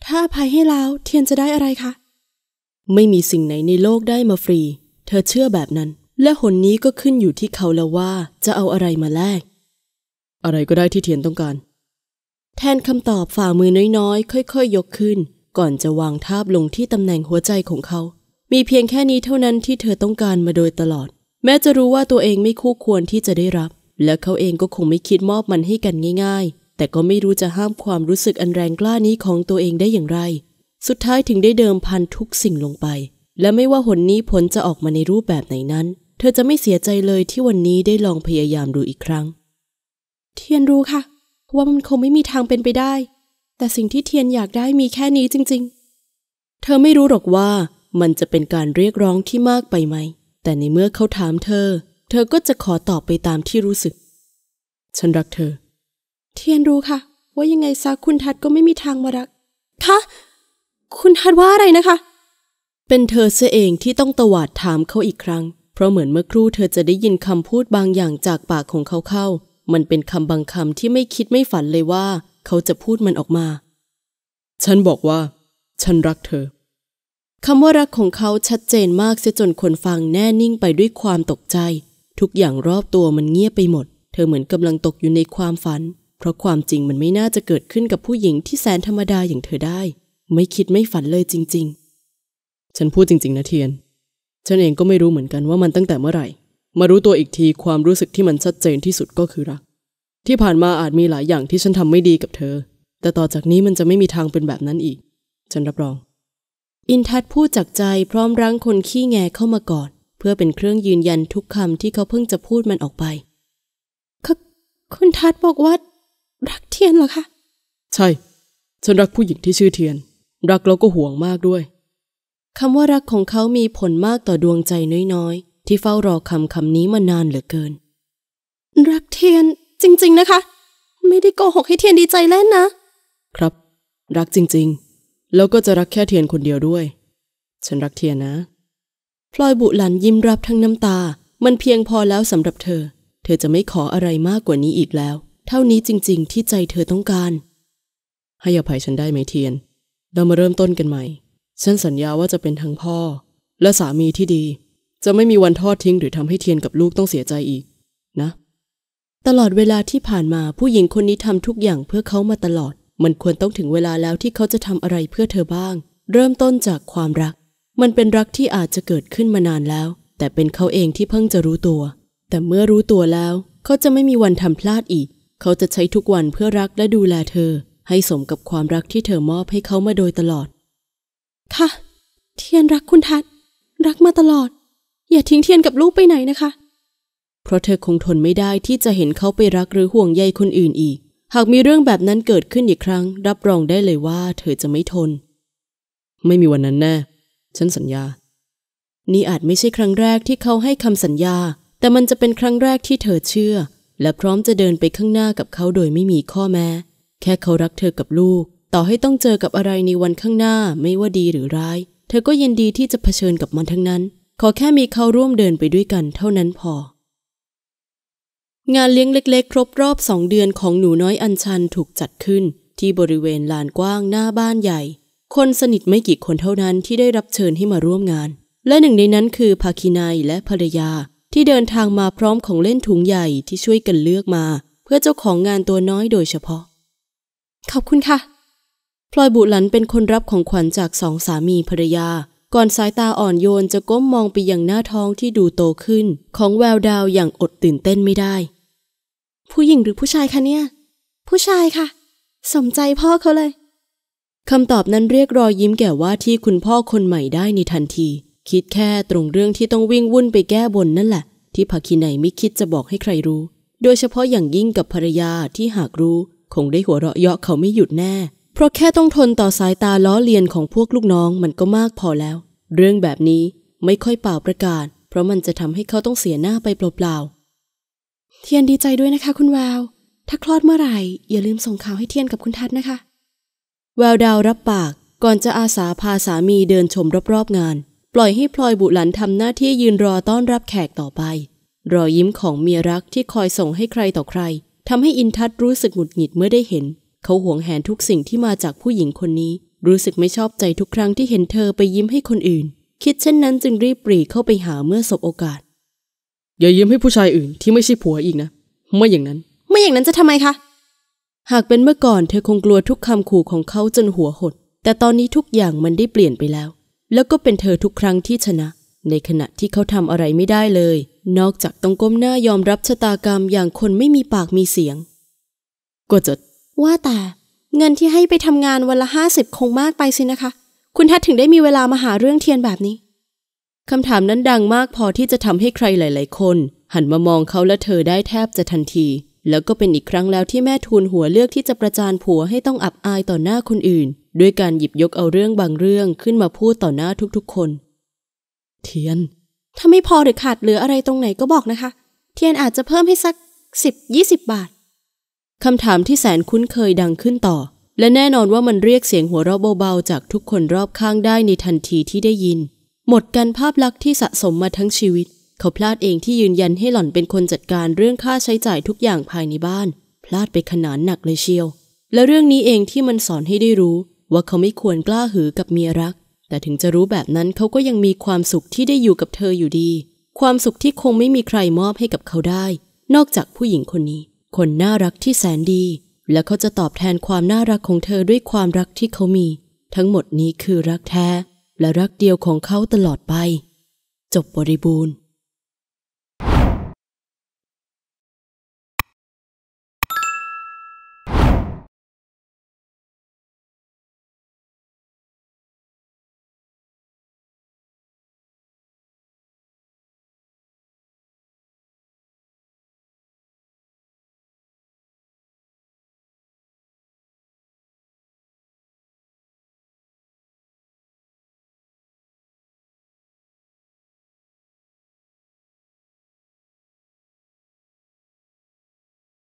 ถ้าอภัยให้แล้วเทียนจะได้อะไรคะไม่มีสิ่งไหนในโลกได้มาฟรี เธอเชื่อแบบนั้นและหนนี้ก็ขึ้นอยู่ที่เขาแล้วว่า จะเอาอะไรมาแลก อะไรก็ได้ที่เทียนต้องการ แทนคำตอบฝ่ามือน้อยๆ ค่อยๆยยกขึ้น ก่อนจะวางทาบลงที่ตำแหน่งหัวใจของเขา มีเพียงแค่นี้เท่านั้นที่เธอต้องการมาโดยตลอด แม้จะรู้ว่าตัวเองไม่คู่ควรที่จะได้รับ และเขาเองก็คงไม่คิดมอบมันให้กันง่าย ๆ แต่ก็ไม่รู้จะห้ามความรู้สึกอันแรงกล้านี้ของตัวเองได้อย่างไร สุดท้ายถึงได้เดิมพันทุกสิ่งลงไป และไม่ว่าหนนี้ผลจะออกมาในรูปแบบไหนนั้นเธอจะไม่เสียใจเลยที่วันนี้ได้ลองพยายามดูอีกครั้ง เทียนรู้ค่ะว่ามันคงไม่มีทางเป็นไปได้ แต่สิ่งที่เทียนอยากได้มีแค่นี้จริง ๆ เธอไม่รู้หรอกว่ามันจะเป็นการเรียกร้องที่มากไปไหม แต่ในเมื่อเขาถามเธอ เธอก็จะขอตอบไปตามที่รู้สึก ฉันรักเธอ เทียนรู้ค่ะ ว่ายังไงซะคุณทัดก็ไม่มีทางมารัก คะ คุณทัดว่าอะไรนะคะ เป็นเธอเสียเองที่ต้องตวาดถามเขาอีกครั้งเพราะเหมือนเมื่อครู่เธอจะได้ยินคำพูดบางอย่างจากปากของเขาเข้า มันเป็นคำบางคำที่ไม่คิดไม่ฝันเลยว่า เขาจะพูดมันออกมา ฉันบอกว่า ฉันรักเธอคำว่ารักของเขาชัดเจนมากเสียจนคนฟังแน่นิ่งไปด้วยความตกใจ ทุกอย่างรอบตัวมันเงียบไปหมด เธอเหมือนกำลังตกอยู่ในความฝัน เพราะความจริงมันไม่น่าจะเกิดขึ้นกับผู้หญิงที่แสนธรรมดาอย่างเธอได้ ไม่คิดไม่ฝันเลยจริง ๆ ฉันพูดจริง ๆนะเทียนฉันเองก็ไม่รู้เหมือนกันว่ามันตั้งแต่เมื่อไหร่ มารู้ตัวอีกทีความรู้สึกที่มันชัดเจนที่สุดก็คือรัก ที่ผ่านมาอาจมีหลายอย่างที่ฉันทำไม่ดีกับเธอ แต่ต่อจากนี้มันจะไม่มีทางเป็นแบบนั้นอีก ฉันรับรอง อินทัศพูดจากใจพร้อมรั้งคนขี้แงเข้ามาก่อน เพื่อเป็นเครื่องยืนยันทุกคำที่เขาเพิ่งจะพูดมันออกไปคคุณทัศบอกว่ารักเทียนเหรอคะ ใช่ฉันรักผู้หญิงที่ชื่อเทียน รักแล้วก็ห่วงมากด้วยคำว่ารักของเขามีผลมากต่อดวงใจน้อย ๆ ที่เฝ้ารอคำคำนี้มานานเหลือเกิน รักเทียนจริง ๆนะคะ ไม่ได้โกหกให้เทียนดีใจแล่นนะ ครับ รักจริงๆ แล้วก็จะรักแค่เทียนคนเดียวด้วย ฉันรักเทียนนะ พลอยบุหลันยิ้มรับทั้งน้ำตา มันเพียงพอแล้วสำหรับเธอ เธอจะไม่ขออะไรมากกว่านี้อีกแล้ว เท่านี้จริง ๆ ที่ใจเธอต้องการ ให้อภัยฉันได้ไหมเทียน เรามาเริ่มต้นกันใหม่ฉันสัญญาว่าจะเป็นทั้งพ่อ และสามีที่ดี จะไม่มีวันทอดทิ้งหรือทำให้เทียนกับลูกต้องเสียใจอีกนะ ตลอดเวลาที่ผ่านมา ผู้หญิงคนนี้ทำทุกอย่างเพื่อเขามาตลอด มันควรต้องถึงเวลาแล้วที่เขาจะทำอะไรเพื่อเธอบ้าง เริ่มต้นจากความรัก มันเป็นรักที่อาจจะเกิดขึ้นมานานแล้ว แต่เป็นเขาเองที่เพิ่งจะรู้ตัว แต่เมื่อรู้ตัวแล้วเขาจะไม่มีวันทำพลาดอีก เขาจะใช้ทุกวันเพื่อรักและดูแลเธอ ให้สมกับความรักที่เธอมอบให้เขามาโดยตลอดค่ะเทียนรักคุณทัศรักมาตลอดอย่าทิ้งเทียนกับลูกไปไหนนะคะ เพราะเธอคงทนไม่ได้ที่จะเห็นเขาไปรักหรือห่วงใยคนอื่นอีก หากมีเรื่องแบบนั้นเกิดขึ้นอีกครั้ง รับรองได้เลยว่าเธอจะไม่ทน ไม่มีวันนั้นแน่ฉันสัญญา นี่อาจไม่ใช่ครั้งแรกที่เขาให้คำสัญญา แต่มันจะเป็นครั้งแรกที่เธอเชื่อ และพร้อมจะเดินไปข้างหน้ากับเขาโดยไม่มีข้อแม้ แค่เขารักเธอกับลูกต่อให้ต้องเจอกับอะไรในวันข้างหน้าไม่ว่าดีหรือร้าย เธอก็ยินดีที่จะเผชิญกับมันทั้งนั้น ขอแค่มีเขาร่วมเดินไปด้วยกันเท่านั้นพอ งานเลี้ยงเล็กๆ ครบรอบสองเดือนของหนูน้อยอัญชันถูกจัดขึ้น ที่บริเวณลานกว้างหน้าบ้านใหญ่ คนสนิทไม่กี่คนเท่านั้นที่ได้รับเชิญให้มาร่วมงาน และหนึ่งในนั้นคือภาคินายและภรรยาที่เดินทางมาพร้อมของเล่นถุงใหญ่ที่ช่วยกันเลือกมา เพื่อเจ้าของงานตัวน้อยโดยเฉพาะ ขอบคุณค่ะพลอยบุหลันเป็นคนรับของขวัญจากสองสามีภรรยา ก่อนสายตาอ่อนโยนจะก้มมองไปยังหน้าท้องที่ดูโตขึ้นของแววดาวอย่างอดตื่นเต้นไม่ได้ ผู้หญิงหรือผู้ชายคะเนี่ย ผู้ชายค่ะ สมใจพ่อเขาเลย คำตอบนั้นเรียกรอยยิ้มแก่ว่าที่คุณพ่อคนใหม่ได้ในทันที คิดแค่ตรงเรื่องที่ต้องวิ่งวุ่นไปแก้บนนั่นแหละ ที่ภาคีไนไม่คิดจะบอกให้ใครรู้ โดยเฉพาะอย่างยิ่งกับภรรยาที่หากรู้คงได้หัวเราะเยาะเขาไม่หยุดแน่เพราะแค่ต้องทนต่อสายตาล้อเลียนของพวกลูกน้องมันก็มากพอแล้ว เรื่องแบบนี้ไม่ค่อยเป่าประกาศ เพราะมันจะทำให้เขาต้องเสียหน้าไปเปล่าๆเทียนดีใจด้วยนะคะคุณแวว ถ้าคลอดเมื่อไหร่อย่าลืมส่งข่าวให้เทียนกับคุณทัศนะคะแววดาวรับปากก่อนจะอาสาพาสามีเดินชมรอบ ๆ งาน ปล่อยให้พลอยบุหลันทำหน้าที่ยืนรอต้อนรับแขกต่อไป รอยยิ้มของเมียรักที่คอยส่งให้ใครต่อใครทำให้อินทัศรู้สึกหงุดหงิดเมื่อได้เห็นเขาหวงแหนทุกสิ่งที่มาจากผู้หญิงคนนี้ รู้สึกไม่ชอบใจทุกครั้งที่เห็นเธอไปยิ้มให้คนอื่น คิดเช่นนั้น จึงรีบปรีเข้าไปหาเมื่อสบโอกาส อย่ายิ้มให้ผู้ชายอื่นที่ไม่ใช่ผัวอีกนะ ไม่อย่างนั้น ไม่อย่างนั้นจะทำไมคะ หากเป็นเมื่อก่อน เธอคงกลัวทุกคำขู่ของเขาจนหัวหด แต่ตอนนี้ทุกอย่างมันได้เปลี่ยนไปแล้ว แล้วก็เป็นเธอทุกครั้งที่ชนะ ในขณะที่เขาทำอะไรไม่ได้เลย นอกจากต้องก้มหน้ายอมรับชะตากรรมอย่างคนไม่มีปากมีเสียง ก็จะว่าแต่เงินที่ให้ไปทำงานวันละห้าสิบคงมากไปสินะคะ คุณทัดถึงได้มีเวลามาหาเรื่องเทียนแบบนี้คำถามนั้นดังมากพอที่จะทำให้ใครหลาย ๆ คน หันมามองเขาและเธอได้แทบจะทันที แล้วก็เป็นอีกครั้งแล้วที่แม่ทูลหัวเลือกที่จะประจานผัวให้ต้องอับอายต่อหน้าคนอื่น ด้วยการหยิบยกเอาเรื่องบางเรื่องขึ้นมาพูดต่อหน้าทุกๆคน เทียน ถ้าไม่พอหรือขาดเหลืออะไรตรงไหนก็บอกนะคะ เทียนอาจจะเพิ่มให้สักสิบยี่สิบบาทคำถามที่แสนคุ้นเคยดังขึ้นต่อ และแน่นอนว่ามันเรียกเสียงหัวเราะเบาๆ จากทุกคนรอบข้างได้ในทันทีที่ได้ยิน หมดกันภาพลักษณ์ที่สะสมมาทั้งชีวิต เขาพลาดเองที่ยืนยันให้หล่อนเป็นคนจัดการเรื่องค่าใช้จ่ายทุกอย่างภายในบ้าน พลาดไปขนาดหนักเลยเชียว และเรื่องนี้เองที่มันสอนให้ได้รู้ว่าเขาไม่ควรกล้าหือกับเมียรัก แต่ถึงจะรู้แบบนั้นเขาก็ยังมีความสุขที่ได้อยู่กับเธออยู่ดี ความสุขที่คงไม่มีใครมอบให้กับเขาได้นอกจากผู้หญิงคนนี้คนน่ารักที่แสนดี และเขาจะตอบแทนความน่ารักของเธอด้วยความรักที่เขามี ทั้งหมดนี้คือรักแท้และรักเดียวของเขาตลอดไป จบบริบูรณ์